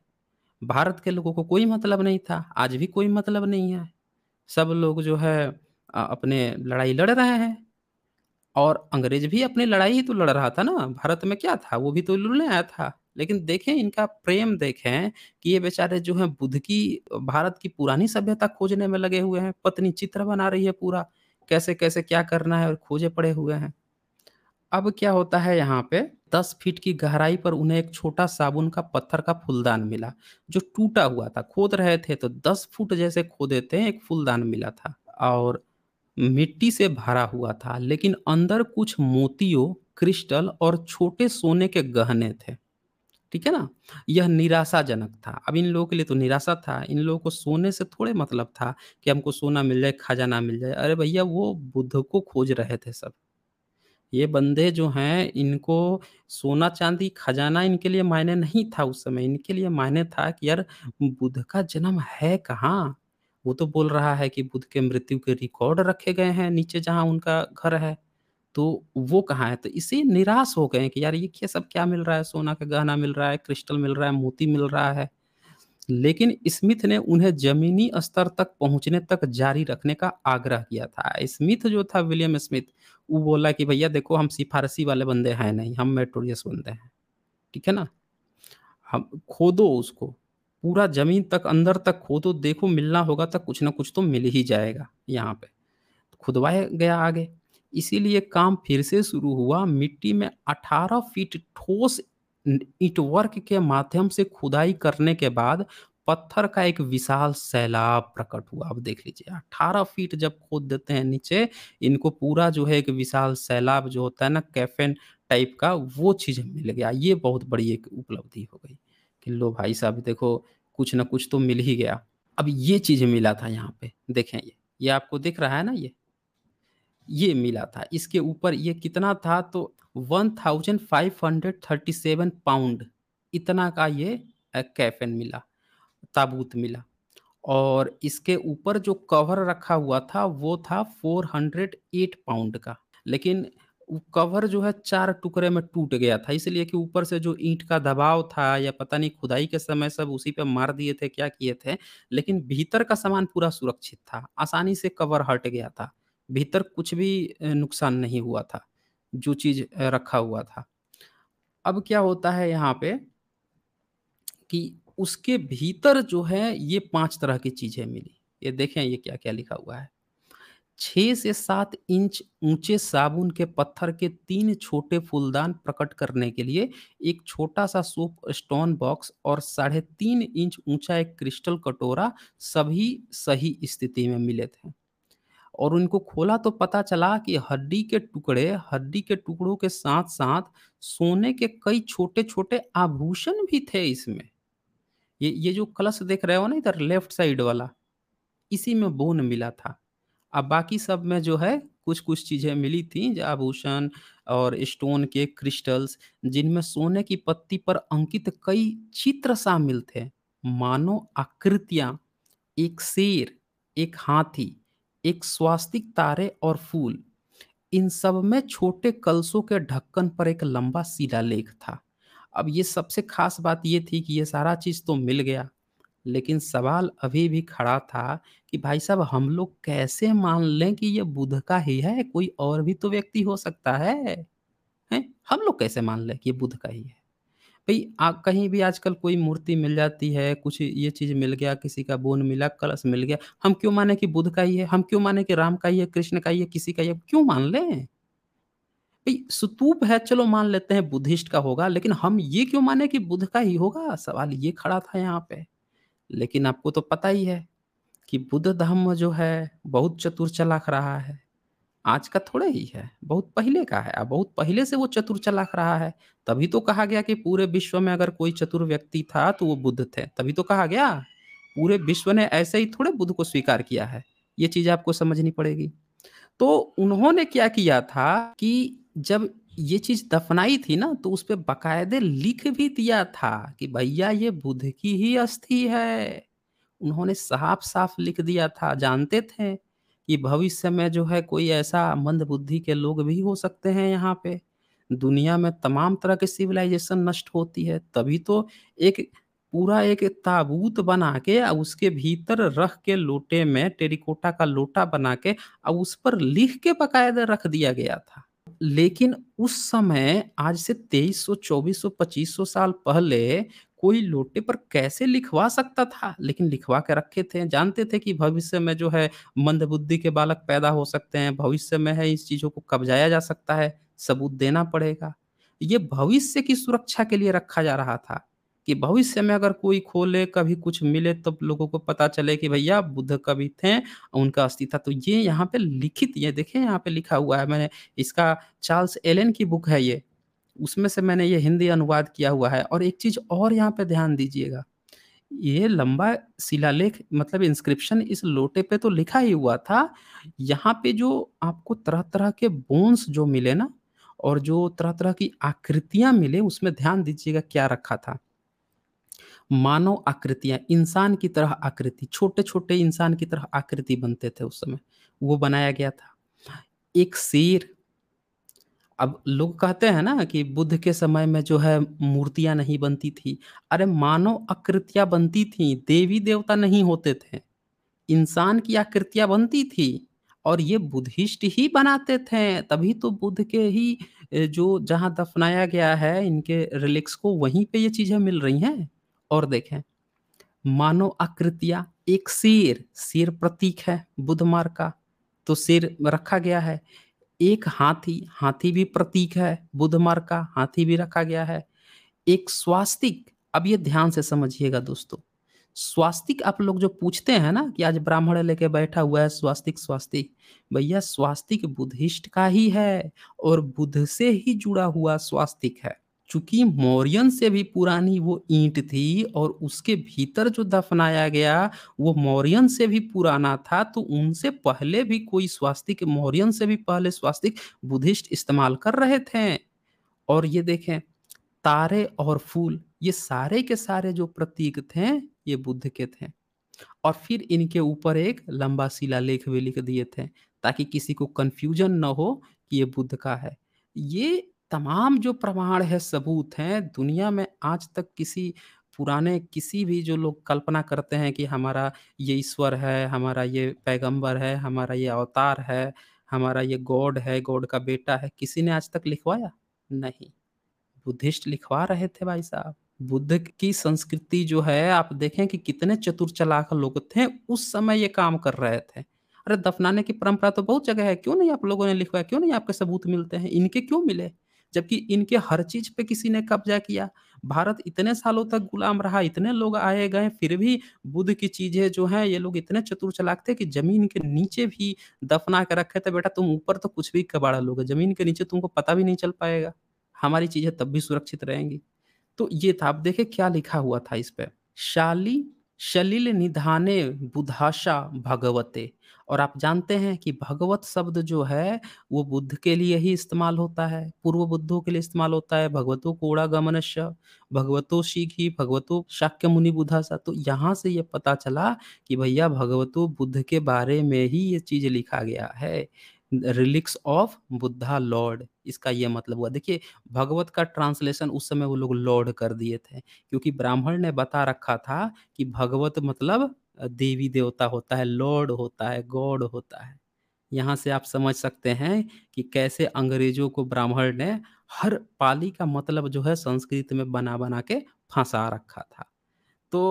भारत के लोगों को कोई मतलब नहीं था आज भी कोई मतलब नहीं है सब लोग जो है अपने लड़ाई लड़ रहे हैं और अंग्रेज भी अपनी लड़ाई ही तो लड़ रहा था ना भारत में क्या था वो भी तो लड़ने आया था लेकिन देखें इनका प्रेम देखें कि ये बेचारे जो हैं बुद्ध की भारत की पुरानी सभ्यता खोजने में लगे हुए हैं पत्नी चित्र बना रही है पूरा कैसे कैसे क्या करना है और खोजे पड़े हुए हैं अब क्या होता है यहाँ पे दस फीट की गहराई पर उन्हें एक छोटा साबुन का पत्थर का फूलदान मिला जो टूटा हुआ था खोद रहे थे तो दस फुट जैसे खोदे थे एक फूलदान मिला था और मिट्टी से भरा हुआ था लेकिन अंदर कुछ मोतियों क्रिस्टल और छोटे सोने के गहने थे ठीक है ना यह निराशाजनक था अब इन लोगों के लिए तो निराशा था इन लोगों को सोने से थोड़े मतलब था कि हमको सोना मिल जाए खजाना मिल जाए अरे भैया वो बुद्ध को खोज रहे थे सब ये बंदे जो हैं इनको सोना चांदी खजाना इनके लिए मायने नहीं था उस समय इनके लिए मायने था कि यार बुद्ध का जन्म है कहाँ वो तो बोल रहा है कि बुद्ध के मृत्यु के रिकॉर्ड रखे गए हैं नीचे जहाँ उनका घर है तो वो कहाँ है तो इसे निराश हो गए कि यार ये क्या सब क्या मिल रहा है सोना का गहना मिल रहा है क्रिस्टल मिल रहा है मोती मिल रहा है लेकिन स्मिथ ने उन्हें जमीनी स्तर तक पहुंचने तक जारी रखने का आग्रह किया था स्मिथ जो था विलियम स्मिथ वो बोला कि भैया देखो हम सिफारसी वाले बंदे हैं नहीं हम मेटोरियस बंदे हैं ठीक है ना हम खोदो उसको पूरा जमीन तक अंदर तक खोदो देखो मिलना होगा तो कुछ ना कुछ तो मिल ही जाएगा यहाँ पे खुदवाया गया आगे इसीलिए काम फिर से शुरू हुआ मिट्टी में 18 फीट ठोस ईटवर्क के माध्यम से खुदाई करने के बाद पत्थर का एक विशाल सैलाब प्रकट हुआ आप देख लीजिए अठारह फीट जब खोद देते हैं नीचे इनको पूरा जो है एक विशाल सैलाब जो होता है ना कैफेन टाइप का वो चीज मिल गया ये बहुत बड़ी एक उपलब्धि हो गई कि लो भाई साहब देखो कुछ ना कुछ तो मिल ही गया अब ये चीज मिला था यहाँ पे देखें ये ये आपको दिख रहा है ना ये ये मिला था इसके ऊपर ये कितना था तो one thousand five hundred thirty seven pound इतना का ये कैफेन मिला ताबूत मिला और इसके ऊपर जो कवर रखा हुआ था वो था 408 पाउंड का लेकिन कवर जो है चार टुकड़े में टूट गया था इसलिए कि ऊपर से जो ईंट का दबाव था या पता नहीं खुदाई के समय सब उसी पे मार दिए थे क्या किए थे लेकिन भीतर का सामान पूरा सुरक्षित था आसानी से कवर हट गया था भीतर कुछ भी नुकसान नहीं हुआ था जो चीज रखा हुआ था अब क्या होता है यहाँ पे कि उसके भीतर जो है ये पांच तरह की चीजें मिली ये देखें ये क्या क्या लिखा हुआ है छह से सात इंच ऊंचे साबुन के पत्थर के तीन छोटे फूलदान प्रकट करने के लिए एक छोटा सा सोप स्टोन बॉक्स और साढ़े तीन इंच ऊंचा एक क्रिस्टल कटोरा सभी सही स्थिति में मिले थे और उनको खोला तो पता चला कि हड्डी के टुकड़े हड्डी के टुकड़ों के साथ साथ सोने के कई छोटे छोटे आभूषण भी थे इसमें ये ये जो कलश देख रहे हो ना इधर लेफ्ट साइड वाला इसी में बोन मिला था अब बाकी सब में जो है कुछ कुछ चीज़ें मिली थी आभूषण और स्टोन के क्रिस्टल्स जिनमें सोने की पत्ती पर अंकित कई चित्र शामिल थे मानो आकृतियां एक शेर एक हाथी एक स्वास्तिक तारे और फूल इन सब में छोटे कलशों के ढक्कन पर एक लंबा सीधा लेख था अब ये सबसे खास बात ये थी कि ये सारा चीज़ तो मिल गया लेकिन सवाल अभी भी खड़ा था कि भाई साहब हम लोग कैसे मान लें कि ये बुध का ही है कोई और भी तो व्यक्ति हो सकता है हैं हम लोग कैसे मान लें कि ये बुध का ही है भाई आ कहीं भी आजकल कोई मूर्ति मिल जाती है कुछ ये चीज़ मिल गया किसी का बोन मिला कलश मिल गया हम क्यों माने कि बुध का ही है हम क्यों माने कि राम का ही है कृष्ण का ही है किसी का ही है क्यों मान लें भाई सुतूप है चलो मान लेते हैं बुद्धिस्ट का होगा लेकिन हम ये क्यों माने कि बुद्ध का ही होगा सवाल ये खड़ा था यहाँ पे लेकिन आपको तो पता ही है कि बुद्ध धर्म जो है बहुत चतुर चलाख रहा है आज का थोड़ा ही है बहुत पहले का है अब बहुत पहले से वो चतुर चलाख रहा है तभी तो कहा गया कि पूरे विश्व में अगर कोई चतुर व्यक्ति था तो वो बुद्ध थे तभी तो कहा गया पूरे विश्व ने ऐसे ही थोड़े बुद्ध को स्वीकार किया है ये चीज आपको समझनी पड़ेगी तो उन्होंने क्या किया था कि जब ये चीज दफनाई थी ना तो उस पर बकायदे लिख भी दिया था कि भैया ये बुद्ध की ही अस्थि है उन्होंने साफ साफ लिख दिया था जानते थे कि भविष्य में जो है कोई ऐसा मंद बुद्धि के लोग भी हो सकते हैं यहाँ पे दुनिया में तमाम तरह के सिविलाइजेशन नष्ट होती है तभी तो एक पूरा एक ताबूत बना के और उसके भीतर रख के लोटे में टेरिकोटा का लोटा बना के और उस पर लिख के बाकायदा रख दिया गया था लेकिन उस समय आज से 2300, 2400, 2500 साल पहले कोई लोटे पर कैसे लिखवा सकता था लेकिन लिखवा के रखे थे जानते थे कि भविष्य में जो है मंदबुद्धि के बालक पैदा हो सकते हैं भविष्य में है इस चीजों को कब्जाया जा सकता है सबूत देना पड़ेगा ये भविष्य की सुरक्षा के लिए रखा जा रहा था कि भविष्य में अगर कोई खोले कभी कुछ मिले तो लोगों को पता चले कि भैया बुद्ध कवि थे उनका अस्तित्व तो ये यहाँ पे लिखित ये देखें यहाँ पे लिखा हुआ है मैंने इसका चार्ल्स एलेन की बुक है ये उसमें से मैंने ये हिंदी अनुवाद किया हुआ है और एक चीज और यहाँ पे ध्यान दीजिएगा ये लंबा शिलालेख मतलब इंस्क्रिप्शन इस लोटे पे तो लिखा ही हुआ था यहाँ पे जो आपको तरह तरह के बोन्स जो मिले ना और जो तरह तरह की आकृतियां मिले उसमें ध्यान दीजिएगा क्या रखा था मानव आकृतियां इंसान की तरह आकृति छोटे छोटे इंसान की तरह आकृति बनते थे उस समय वो बनाया गया था एक शेर अब लोग कहते हैं ना कि बुद्ध के समय में जो है मूर्तियां नहीं बनती थी अरे मानव आकृतियां बनती थी देवी देवता नहीं होते थे इंसान की आकृतियां बनती थी और ये बुद्धिस्ट ही बनाते थे तभी तो बुद्ध के ही जो जहाँ दफनाया गया है इनके रिलिक्स को वहीं पे ये चीजें मिल रही हैं और देखें मानव आकृतियां एक शेर शेर प्रतीक है बुद्ध मार्ग का तो शेर रखा गया है एक हाथी हाथी भी प्रतीक है बुद्ध मार्ग का हाथी भी रखा गया है एक स्वास्तिक अब ये ध्यान से समझिएगा दोस्तों स्वास्तिक आप लोग जो पूछते हैं ना कि आज ब्राह्मण लेके बैठा हुआ है स्वास्तिक स्वास्तिक भैया स्वास्तिक बुद्धिस्ट का ही है और बुद्ध से ही जुड़ा हुआ स्वास्तिक है चूंकि मौर्यन से भी पुरानी वो ईंट थी और उसके भीतर जो दफनाया गया वो मौर्यन से भी पुराना था तो उनसे पहले भी कोई स्वास्तिक मौर्यन से भी पहले स्वास्तिक बुद्धिस्ट इस्तेमाल कर रहे थे और ये देखें तारे और फूल ये सारे के सारे जो प्रतीक थे ये बुद्ध के थे और फिर इनके ऊपर एक लंबा शिला लेख भी लिख दिए थे ताकि किसी को कंफ्यूजन न हो कि ये बुद्ध का है ये तमाम जो प्रमाण है सबूत हैं दुनिया में आज तक किसी पुराने किसी भी जो लोग कल्पना करते हैं कि हमारा ये ईश्वर है हमारा ये पैगंबर है हमारा ये अवतार है हमारा ये गॉड है गॉड का बेटा है किसी ने आज तक लिखवाया नहीं बुद्धिस्ट लिखवा रहे थे भाई साहब बुद्ध की संस्कृति जो है आप देखें कि कितने चतुर चलाक लोग थे उस समय ये काम कर रहे थे अरे दफनाने की परंपरा तो बहुत जगह है क्यों नहीं आप लोगों ने लिखवाया क्यों नहीं आपके सबूत मिलते हैं इनके क्यों मिले जबकि इनके हर चीज पे किसी ने कब्जा किया भारत इतने सालों तक गुलाम रहा इतने लोग आए गए फिर भी बुद्ध की चीजें जो है ये लोग इतने चतुर चलाक थे कि जमीन के नीचे भी दफना के रखे थे बेटा तुम ऊपर तो कुछ भी कबाड़ा लोगे जमीन के नीचे तुमको पता भी नहीं चल पाएगा हमारी चीजें तब भी सुरक्षित रहेंगी तो ये था आप देखे क्या लिखा हुआ था इस पर शाली शलिल निधाने बुधाशा भगवते और आप जानते हैं कि भगवत शब्द जो है वो बुद्ध के लिए ही इस्तेमाल होता है पूर्व बुद्धों के लिए इस्तेमाल होता है भगवतो कोड़ा गमनश्य भगवतो शीखी भगवतो शाक्य मुनि बुधाशा तो यहाँ से ये पता चला कि भैया भगवतो बुद्ध के बारे में ही ये चीज लिखा गया है रिलिक्स ऑफ बुद्धा लॉर्ड इसका यह मतलब हुआ देखिए भगवत का ट्रांसलेशन उस समय वो लोग लॉर्ड कर दिए थे क्योंकि ब्राह्मण ने बता रखा था कि भगवत मतलब देवी देवता होता है लॉर्ड होता है गॉड होता है यहाँ से आप समझ सकते हैं कि कैसे अंग्रेजों को ब्राह्मण ने हर पाली का मतलब जो है संस्कृत में बना बना के फंसा रखा था तो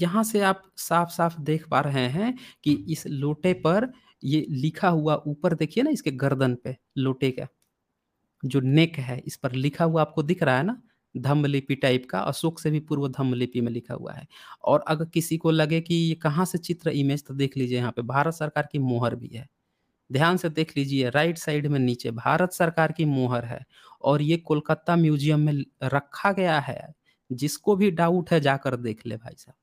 यहाँ से आप साफ साफ देख पा रहे हैं कि इस लोटे पर ये लिखा हुआ ऊपर देखिए ना इसके गर्दन पे लोटे का जो नेक है इस पर लिखा हुआ आपको दिख रहा है ना धम्म लिपि टाइप का अशोक से भी पूर्व धम्म लिपि में लिखा हुआ है और अगर किसी को लगे कि ये कहाँ से चित्र इमेज तो देख लीजिए यहाँ पे भारत सरकार की मोहर भी है ध्यान से देख लीजिए राइट साइड में नीचे भारत सरकार की मोहर है और ये कोलकाता म्यूजियम में रखा गया है जिसको भी डाउट है जाकर देख ले भाई साहब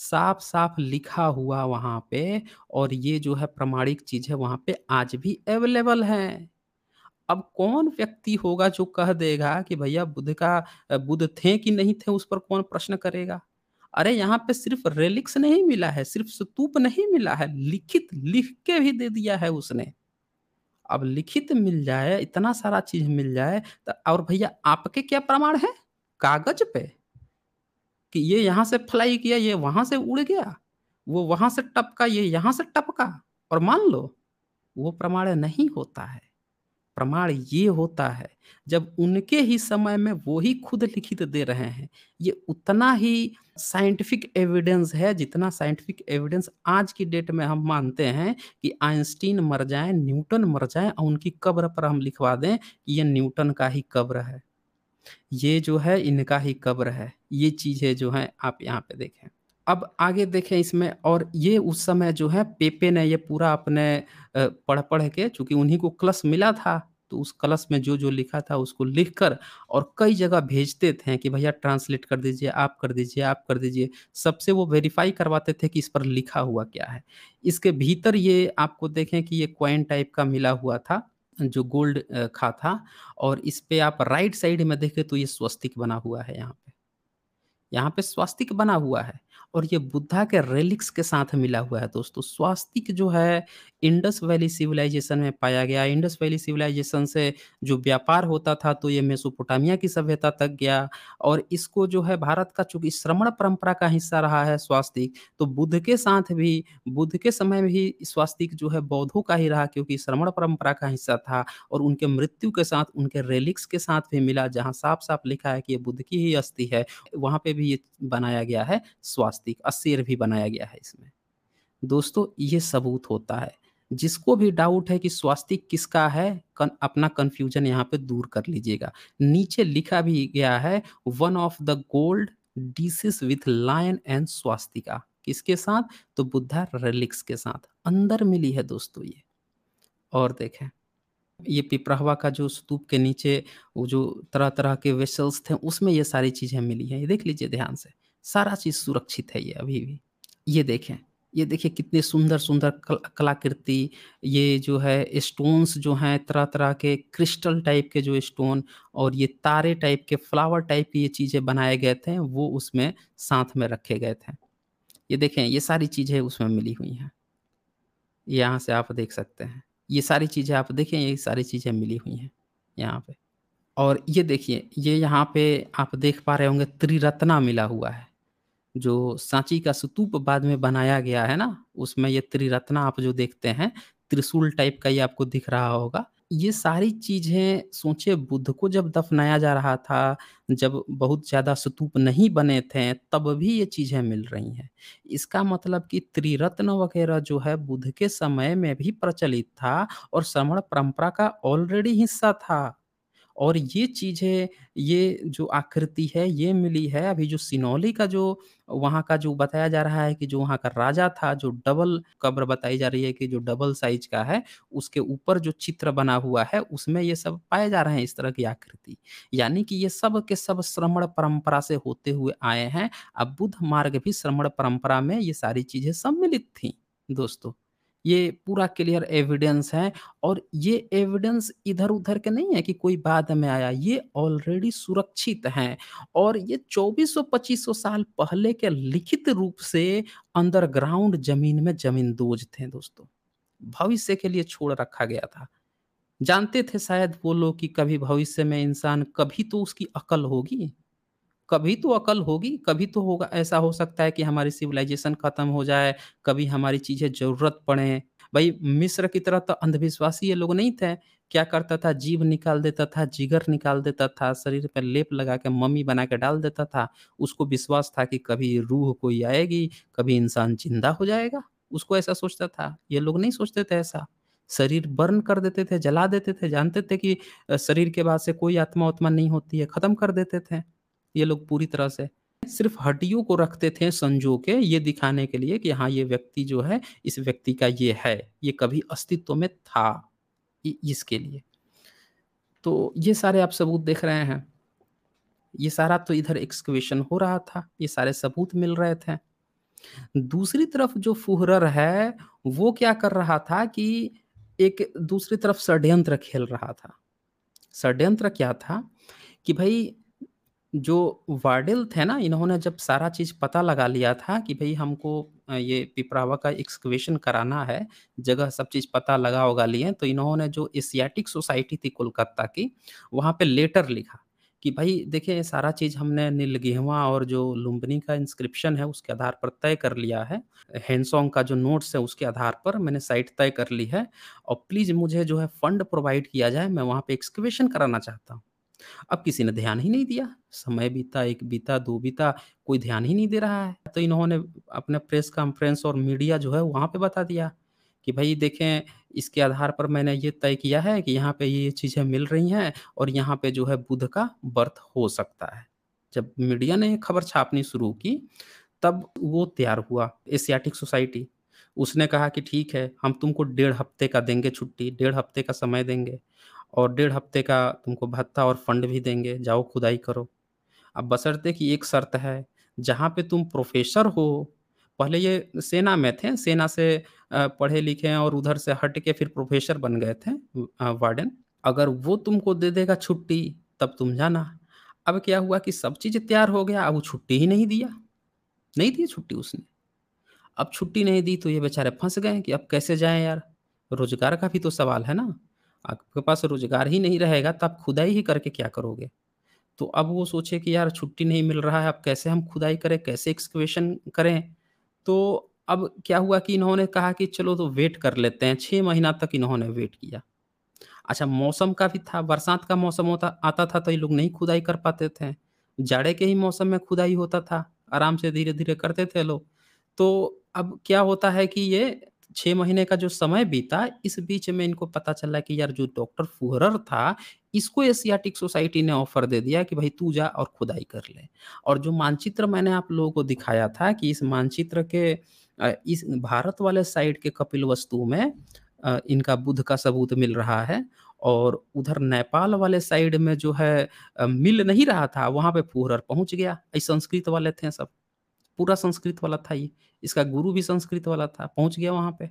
साफ साफ लिखा हुआ वहाँ पे और ये जो है प्रमाणिक चीज है वहाँ पे आज भी अवेलेबल है अब कौन व्यक्ति होगा जो कह देगा कि भैया बुद्ध का बुद्ध थे कि नहीं थे उस पर कौन प्रश्न करेगा अरे यहाँ पे सिर्फ रेलिक्स नहीं मिला है सिर्फ स्तूप नहीं मिला है लिखित लिख के भी दे दिया है उसने अब लिखित मिल जाए इतना सारा चीज मिल जाए तो और भैया आपके क्या प्रमाण है कागज पे कि ये यहाँ से फ्लाई किया ये वहां से उड़ गया वो वहां से टपका ये यहाँ से टपका और मान लो वो प्रमाण नहीं होता है प्रमाण ये होता है जब उनके ही समय में वो ही खुद लिखित दे रहे हैं ये उतना ही साइंटिफिक एविडेंस है जितना साइंटिफिक एविडेंस आज की डेट में हम मानते हैं कि आइंस्टीन मर जाए न्यूटन मर जाए और उनकी कब्र पर हम लिखवा दें कि ये न्यूटन का ही कब्र है ये जो है इनका ही कब्र है ये चीज़ें जो है आप यहाँ पे देखें अब आगे देखें इसमें और ये उस समय जो है पेपे ने ये पूरा अपने पढ़ पढ़ के चूंकि उन्हीं को क्लस मिला था तो उस क्लस में जो जो लिखा था उसको लिख कर और कई जगह भेजते थे कि भैया ट्रांसलेट कर दीजिए आप कर दीजिए आप कर दीजिए सबसे वो वेरीफाई करवाते थे कि इस पर लिखा हुआ क्या है इसके भीतर ये आपको देखें कि ये क्वाइन टाइप का मिला हुआ था जो गोल्ड खा था और इस पे आप राइट साइड में देखें तो ये स्वस्तिक बना हुआ है यहाँ पे यहाँ पे स्वास्तिक बना हुआ है और ये बुद्धा के रेलिक्स के साथ मिला हुआ है दोस्तों स्वास्तिक जो है इंडस वैली सिविलाइजेशन में पाया गया इंडस वैली सिविलाइजेशन से जो व्यापार होता था तो ये मेसोपोटामिया की सभ्यता तक गया और इसको जो है भारत का चूंकि श्रमण परंपरा का हिस्सा रहा है स्वास्तिक तो बुद्ध के साथ भी बुद्ध के समय भी स्वास्तिक जो है बौद्धों का ही रहा क्योंकि श्रमण परंपरा का हिस्सा था और उनके मृत्यु के साथ उनके रेलिक्स के साथ भी मिला जहाँ साफ साफ लिखा है कि ये बुद्ध की ही अस्थि है वहाँ पे भी ये बनाया गया है स्वास्थ्य वास्तविक अशेर भी बनाया गया है इसमें दोस्तों ये सबूत होता है जिसको भी डाउट है कि स्वास्तिक किसका है कन, अपना कंफ्यूजन यहाँ पे दूर कर लीजिएगा नीचे लिखा भी गया है one of the gold dishes with lion and swastika किसके साथ तो बुद्धा रेलिक्स के साथ अंदर मिली है दोस्तों ये और देखें ये पिपराहवा का जो स्तूप के नीचे वो जो तरह तरह के वेसल्स थे उसमें ये सारी चीज़ें मिली हैं ये देख लीजिए ध्यान से सारा चीज़ सुरक्षित है ये अभी भी ये देखें ये देखिए कितने सुंदर सुंदर कल, कलाकृति ये जो है स्टोन्स जो हैं तरह तरह के क्रिस्टल टाइप के जो स्टोन और ये तारे टाइप के फ्लावर टाइप की ये चीज़ें बनाए गए थे वो उसमें साथ में रखे गए थे ये देखें ये सारी चीज़ें उसमें मिली हुई हैं यहाँ से आप देख सकते हैं ये सारी चीज़ें आप देखें ये सारी चीज़ें मिली हुई हैं यहाँ पे और ये देखिए ये यहाँ पे आप देख पा रहे होंगे त्रिरत्ना मिला हुआ है जो सांची का स्तूप बाद में बनाया गया है ना उसमें ये त्रिरत्ना आप जो देखते हैं त्रिशूल टाइप का ये आपको दिख रहा होगा ये सारी चीजें सोचे बुद्ध को जब दफनाया जा रहा था जब बहुत ज्यादा स्तूप नहीं बने थे तब भी ये चीजें मिल रही हैं इसका मतलब कि त्रिरत्न वगैरह जो है बुद्ध के समय में भी प्रचलित था और श्रमण परंपरा का ऑलरेडी हिस्सा था और ये चीज़ें ये जो आकृति है ये मिली है अभी जो सिनौली का जो वहाँ का जो बताया जा रहा है कि जो वहाँ का राजा था जो डबल कब्र बताई जा रही है कि जो डबल साइज का है उसके ऊपर जो चित्र बना हुआ है उसमें ये सब पाए जा रहे हैं इस तरह की आकृति यानी कि ये सब के सब श्रमण परंपरा से होते हुए आए हैं अब बुद्ध मार्ग भी श्रमण परंपरा में ये सारी चीज़ें सम्मिलित थी दोस्तों ये पूरा क्लियर एविडेंस है और ये एविडेंस इधर-उधर के नहीं है कि कोई बाद में आया, ये ऑलरेडी सुरक्षित हैं और ये 2400-2500 साल पहले के लिखित रूप से अंडरग्राउंड ज़मीन में दोज थे दोस्तों। भविष्य के लिए छोड़ रखा गया था। जानते थे शायद वो लोग कि कभी भविष्य में इंसान कभी तो उसकी अकल होगी। कभी तो अकल होगी कभी तो होगा ऐसा हो सकता है कि हमारी सिविलाइजेशन खत्म हो जाए कभी हमारी चीज़ें जरूरत पड़े भाई मिस्र की तरह तो अंधविश्वासी ये लोग नहीं थे क्या करता था जीव निकाल देता था जिगर निकाल देता था शरीर पर लेप लगा के मम्मी बना के डाल देता था उसको विश्वास था कि कभी रूह कोई आएगी कभी इंसान जिंदा हो जाएगा उसको ऐसा सोचता था ये लोग नहीं सोचते थे ऐसा शरीर बर्न कर देते थे जला देते थे जानते थे कि शरीर के बाद से कोई आत्मा उत्मा नहीं होती है खत्म कर देते थे ये लोग पूरी तरह से सिर्फ हड्डियों को रखते थे संजो के ये दिखाने के लिए कि हाँ ये व्यक्ति जो है इस व्यक्ति का ये है ये कभी अस्तित्व में था इसके लिए तो ये सारे आप सबूत देख रहे हैं ये सारा तो इधर एक्सक्वेशन हो रहा था ये सारे सबूत मिल रहे थे दूसरी तरफ जो फुहरर है वो क्या कर रहा था कि एक दूसरी तरफ षड्यंत्र खेल रहा था षड्यंत्र क्या था कि भाई जो वार्डिल थे ना, इन्होंने जब सारा चीज़ पता लगा लिया था कि भाई हमको ये पिपरावा का एक्सक्वेशन कराना है, जगह सब चीज़ पता लगा होगा लिए, तो इन्होंने जो एशियाटिक सोसाइटी थी कोलकाता की, वहाँ पे लेटर लिखा कि भाई देखिए सारा चीज़ हमने नीलगिहवा और जो लुम्बनी का इंस्क्रिप्शन है उसके आधार पर तय कर लिया है। हैंडसोंग का जो नोट्स है उसके आधार पर मैंने साइट तय कर ली है और प्लीज़ मुझे जो है फंड प्रोवाइड किया जाए, मैं वहाँ पे एक्सक्वेशन कराना चाहता हूँ। अब किसी ने ध्यान ही नहीं दिया समय बीता एक बीता दो बीता कोई ध्यान ही नहीं दे रहा है तो इन्होंने अपने प्रेस कॉन्फ्रेंस और मीडिया जो है वहाँ पे बता दिया कि भाई देखें इसके आधार पर मैंने ये तय किया है कि यहाँ पे ये चीज़ें मिल रही हैं और यहाँ पे जो है बुध का बर्थ हो सकता है जब मीडिया ने खबर छापनी शुरू की तब वो तैयार हुआ एशियाटिक सोसाइटी उसने कहा कि ठीक है हम तुमको डेढ़ हफ्ते का देंगे छुट्टी डेढ़ हफ्ते का समय देंगे और डेढ़ हफ्ते का तुमको भत्ता और फंड भी देंगे जाओ खुदाई करो अब बसरते कि एक शर्त है जहाँ पे तुम प्रोफेसर हो पहले ये सेना में थे सेना से पढ़े लिखे हैं और उधर से हट के फिर प्रोफेसर बन गए थे वार्डन अगर वो तुमको दे देगा छुट्टी तब तुम जाना अब क्या हुआ कि सब चीज़ तैयार हो गया अब वो छुट्टी ही नहीं दिया नहीं दी छुट्टी उसने अब छुट्टी नहीं दी तो ये बेचारे फंस गए कि अब कैसे जाएं यार रोजगार का भी तो सवाल है ना आपके पास रोजगार ही नहीं रहेगा तो आप खुदाई ही करके क्या करोगे तो अब वो सोचे कि यार छुट्टी नहीं मिल रहा है अब कैसे हम खुदाई करें कैसे एक्सक्वेशन करें तो अब क्या हुआ कि इन्होंने कहा कि चलो तो वेट कर लेते हैं छः महीना तक इन्होंने वेट किया अच्छा मौसम का भी था बरसात का मौसम होता आता था तो ये लोग नहीं खुदाई कर पाते थे जाड़े के ही मौसम में खुदाई होता था आराम से धीरे धीरे करते थे लोग तो अब क्या होता है कि ये छः महीने का जो समय बीता इस बीच में इनको पता चला कि यार जो डॉक्टर फुहरर था इसको एशियाटिक सोसाइटी ने ऑफर दे दिया कि भाई तू जा और खुदाई कर ले और जो मानचित्र मैंने आप लोगों को दिखाया था कि इस मानचित्र के इस भारत वाले साइड के कपिल वस्तु में इनका बुद्ध का सबूत मिल रहा है और उधर नेपाल वाले साइड में जो है मिल नहीं रहा था वहां पे फूहर पहुंच गया संस्कृत वाले थे सब पूरा संस्कृत वाला था ये इसका गुरु भी संस्कृत वाला था पहुंच गया वहां पे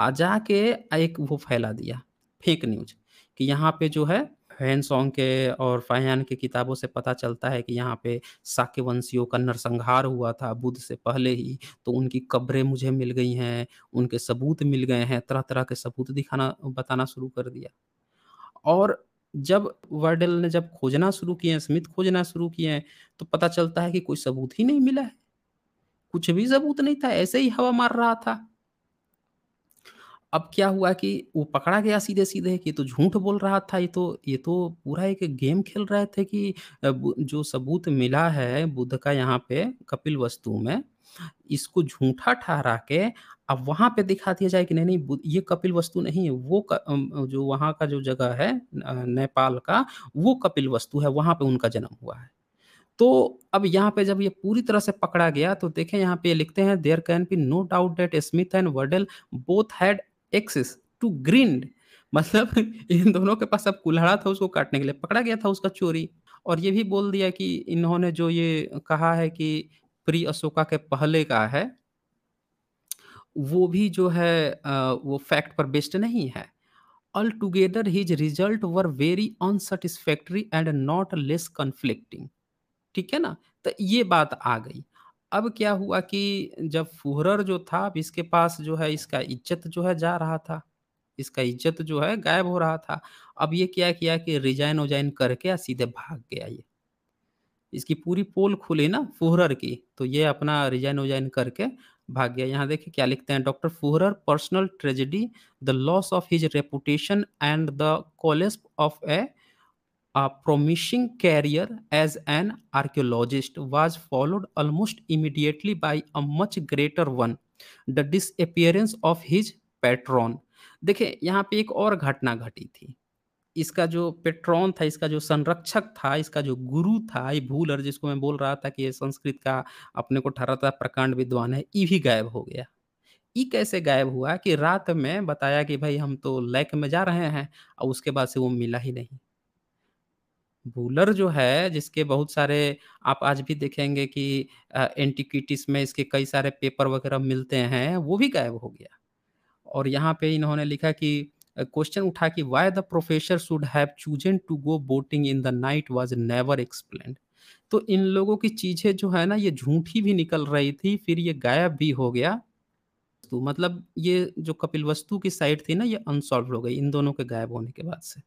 आ जा के एक वो फैला दिया फेक न्यूज कि यहाँ पे जो है हैन सॉन्ग के और फाहयान के किताबों से पता चलता है कि यहाँ पे साके वंशियों का नरसंहार हुआ था बुद्ध से पहले ही तो उनकी कब्रें मुझे मिल गई हैं उनके सबूत मिल गए हैं तरह तरह के सबूत दिखाना बताना शुरू कर दिया और जब वर्डल ने जब खोजना शुरू किए स्मिथ खोजना शुरू किए तो पता चलता है कि कोई सबूत ही नहीं मिला है कुछ भी सबूत नहीं था ऐसे ही हवा मार रहा था अब क्या हुआ कि वो पकड़ा गया सीधे सीधे कि तो झूठ बोल रहा था ये तो ये तो पूरा एक गेम खेल रहे थे कि जो सबूत मिला है बुद्ध का यहाँ पे कपिल वस्तु में इसको झूठा ठहरा के अब वहां पे दिखा दिया जाए कि नहीं नहीं ये कपिल वस्तु नहीं है वो क, जो वहां का जो जगह है नेपाल का वो कपिल वस्तु है वहां पे उनका जन्म हुआ है तो अब यहाँ पे जब ये पूरी तरह से पकड़ा गया तो देखें यहाँ पे ये लिखते हैं there can be no doubt that Smith and Waddell both had access to green मतलब इन दोनों के पास अब कुल्हाड़ा था उसको काटने के लिए पकड़ा गया था उसका चोरी और ये भी बोल दिया कि इन्होंने जो ये कहा है कि प्री अशोका के पहले का है वो भी जो है वो फैक्ट पर बेस्ड नहीं है all together his result were very unsatisfactory and not less conflicting ठीक है ना तो ये बात आ गई अब क्या हुआ कि जब फुहरर जो था अब इसके पास जो है इसका इज्जत जो है जा रहा था इसका इज्जत जो है गायब हो रहा था अब ये क्या किया कि रिजाइन उजाइन करके सीधे भाग गया ये इसकी पूरी पोल खुली ना फुहरर की तो ये अपना रिजाइन उजाइन करके भाग गया यहाँ देखिए क्या लिखते हैं doctor Fuhrer personal tragedy the loss of his reputation and the collapse of a a promising career as an archaeologist was followed almost immediately by a much greater one the disappearance of his patron देखिए यहाँ पे एक और घटना घटी थी इसका जो पेट्रॉन था इसका जो संरक्षक था इसका जो गुरु था ये भूलर जिसको मैं बोल रहा था कि ये संस्कृत का अपने को ठहराता प्रकांड विद्वान है ये भी गायब हो गया ये कैसे गायब हुआ कि रात में बताया कि भाई हम तो लैक में जा रहे हैं और उसके बाद से वो मिला ही नहीं बूलर जो है जिसके बहुत सारे आप आज भी देखेंगे कि एंटिक्विटीज में इसके कई सारे पेपर वगैरह मिलते हैं वो भी गायब हो गया और यहाँ पे इन्होंने लिखा कि क्वेश्चन उठा कि why the professor should have chosen to go boating in the night was never explain तो इन लोगों की चीज़ें जो है ना ये झूठी भी निकल रही थी फिर ये गायब भी हो गया तो मतलब ये जो कपिल वस्तु की साइड थी ना ये अनसॉल्व हो गई इन दोनों के गायब होने के बाद से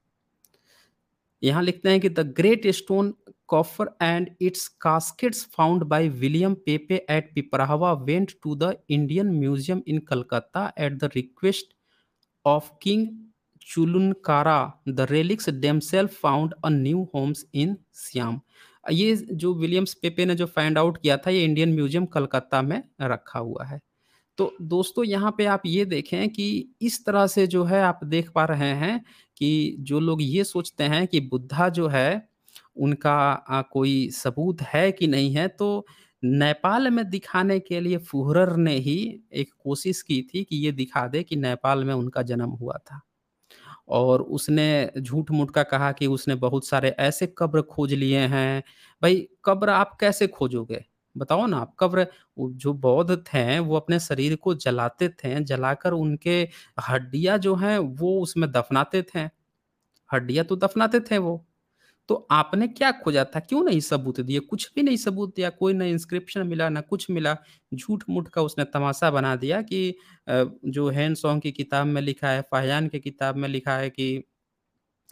यहाँ लिखते हैं कि the great stone coffer and its caskets found by William Peppe at Piprahwa went to the Indian Museum in Calcutta at the request of King Chulalongkorn the relics themselves found a new homes in Siam ये जो Williams पेपे ने जो find out किया था ये Indian museum Calcutta में रखा हुआ है तो दोस्तों यहाँ पे आप ये देखें कि इस तरह से जो है आप देख पा रहे हैं कि जो लोग ये सोचते हैं कि बुद्धा जो है उनका कोई सबूत है कि नहीं है तो नेपाल में दिखाने के लिए फुहरर ने ही एक कोशिश की थी कि ये दिखा दे कि नेपाल में उनका जन्म हुआ था और उसने झूठ मूठ का कहा कि उसने बहुत सारे ऐसे कब्र खोज लिए हैं भाई कब्र आप कैसे खोजोगे बताओ ना आप प्र जो बौद्ध थे वो अपने शरीर को जलाते थे, जलाकर उनके हड्डियां जो हैं वो उसमें दफनाते थे। हड्डियां तो दफनाते थे वो। तो आपने क्या खोजा था? क्यों नहीं सबूत दिए? कुछ भी नहीं सबूत दिया, कोई ना इंस्क्रिप्शन मिला, ना कुछ मिला। झूठ-मूठ का उसने तमाशा बना दिया कि जो ह्वेन सॉन्ग की किताब में लिखा है, फाहयान की किताब में लिखा है कि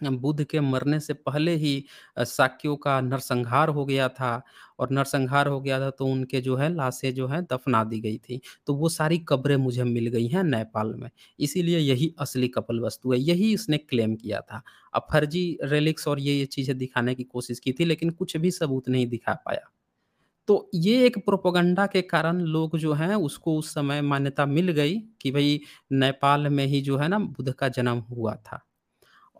बुद्ध के मरने से पहले ही साक्यों का नरसंहार हो गया था और नरसंहार हो गया था तो उनके जो है लाशें जो है दफना दी गई थी। तो वो सारी कब्रें मुझे मिल गई हैं नेपाल में। इसीलिए यही असली वस्तु है, यही इसने क्लेम किया था। अब फर्जी रेलिक्स और ये-ये चीज़ें दिखाने की कोशिश की थी लेकिन कुछ भी सबूत नहीं दिखा पाया। तो ये एक प्रोपोगंडा के कारण लोग जो हैं उसको उस समय मान्यता मिल गई कि भाई नेपाल में ही जो है ना बुद्ध का जन्म हुआ था।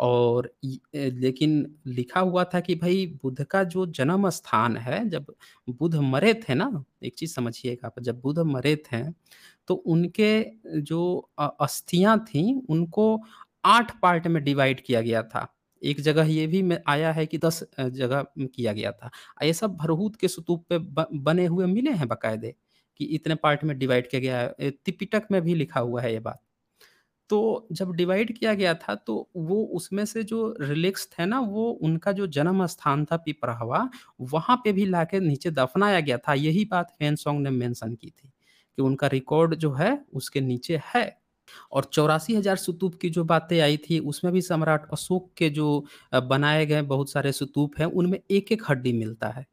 और लेकिन लिखा हुआ था कि भाई बुद्ध का जो जन्म स्थान है जब बुद्ध मरे थे ना एक चीज समझिएगा आप जब बुद्ध मरे थे तो उनके जो अस्थियां थी उनको आठ पार्ट में डिवाइड किया गया था एक जगह ये भी में आया है कि दस जगह किया गया था ये सब भरहूत के स्तूप पे बने हुए मिले हैं बकायदे कि इतने पार्ट में डिवाइड किया गया है तिपिटक त्रिपिटक में भी लिखा हुआ है ये बात तो जब डिवाइड किया गया था तो वो उसमें से जो रिलिक्स थे ना वो उनका जो जन्म स्थान था पिपराहवा वहाँ पे भी लाके नीचे दफनाया गया था यही बात सॉन्ग ने मेंशन की थी कि उनका रिकॉर्ड जो है उसके नीचे है और चौरासी हजार सुतूप की जो बातें आई थी उसमें भी सम्राट अशोक के जो बनाए गए बहुत सारे सुतूप हैं उनमें एक एक हड्डी मिलता है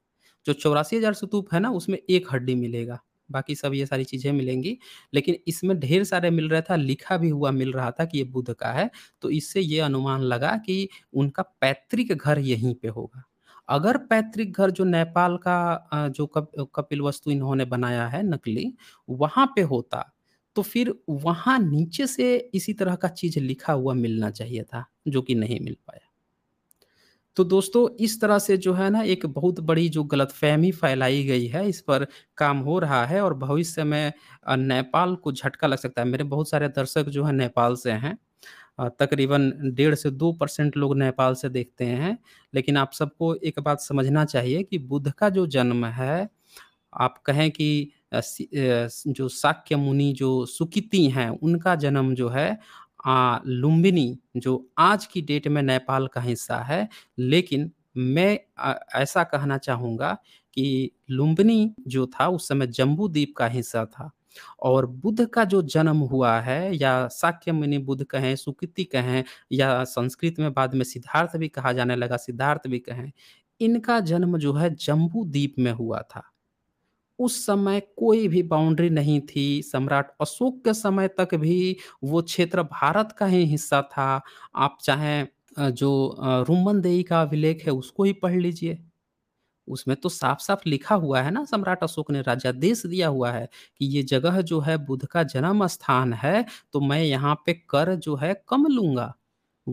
जो चौरासी हजार सुतूप है ना उसमें एक हड्डी मिलेगा बाकी सब ये सारी चीज़ें मिलेंगी लेकिन इसमें ढेर सारे मिल रहा था लिखा भी हुआ मिल रहा था कि ये बुद्ध का है तो इससे ये अनुमान लगा कि उनका पैतृक घर यहीं पे होगा अगर पैतृक घर जो नेपाल का जो कप, कपिल वस्तु इन्होंने बनाया है नकली वहां पे होता तो फिर वहां नीचे से इसी तरह का चीज लिखा हुआ मिलना चाहिए था जो कि नहीं मिल पाया तो दोस्तों इस तरह से जो है ना एक बहुत बड़ी जो गलतफहमी फैलाई गई है इस पर काम हो रहा है और भविष्य में नेपाल को झटका लग सकता है। मेरे बहुत सारे दर्शक जो है नेपाल से हैं। तकरीबन डेढ़ से दो परसेंट लोग नेपाल से देखते हैं। लेकिन आप सबको एक बात समझना चाहिए कि बुद्ध का जो जन्म है, आप कहें कि जो शाक्य मुनि जो सुकिति हैं उनका जन्म जो है आ, लुम्बिनी जो आज की डेट में नेपाल का हिस्सा है लेकिन मैं आ, ऐसा कहना चाहूँगा कि लुम्बिनी जो था उस समय जम्बू द्वीप का हिस्सा था और बुद्ध का जो जन्म हुआ है या साक्य मुनि बुद्ध कहें सुकृति कहें या संस्कृत में बाद में सिद्धार्थ भी कहा जाने लगा सिद्धार्थ भी कहें इनका जन्म जो है जम्बू द्वीप में हुआ था उस समय कोई भी बाउंड्री नहीं थी सम्राट अशोक के समय तक भी वो क्षेत्र भारत का ही हिस्सा था आप चाहे जो रुमन देई का अभिलेख है उसको ही पढ़ लीजिए उसमें तो साफ साफ लिखा हुआ है ना सम्राट अशोक ने राजादेश दिया हुआ है कि ये जगह जो है बुद्ध का जन्म स्थान है तो मैं यहाँ पे कर जो है कम लूंगा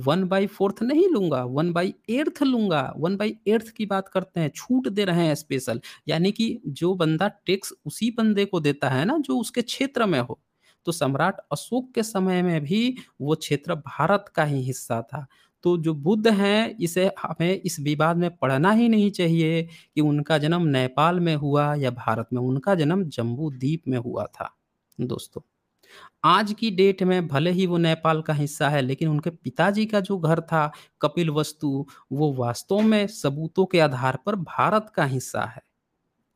वन बाई फोर्थ नहीं लूंगा वन बाई एर्थ लूंगा वन बाई एर्थ की बात करते हैं छूट दे रहे हैं स्पेशल यानी कि जो बंदा टैक्स उसी बंदे को देता है ना जो उसके क्षेत्र में हो तो सम्राट अशोक के समय में भी वो क्षेत्र भारत का ही हिस्सा था तो जो बुद्ध हैं इसे हमें इस विवाद में पढ़ना ही नहीं चाहिए कि उनका जन्म नेपाल में हुआ या भारत में उनका जन्म जम्बू द्वीप में हुआ था दोस्तों आज की डेट में भले ही वो नेपाल का हिस्सा है लेकिन उनके पिताजी का जो घर था कपिल वस्तु वो वास्तव में सबूतों के आधार पर भारत का हिस्सा है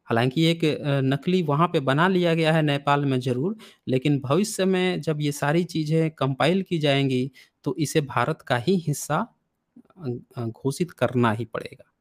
हालांकि एक नकली वहाँ पे बना लिया गया है नेपाल में ज़रूर लेकिन भविष्य में जब ये सारी चीज़ें कंपाइल की जाएंगी तो इसे भारत का ही हिस्सा घोषित करना ही पड़ेगा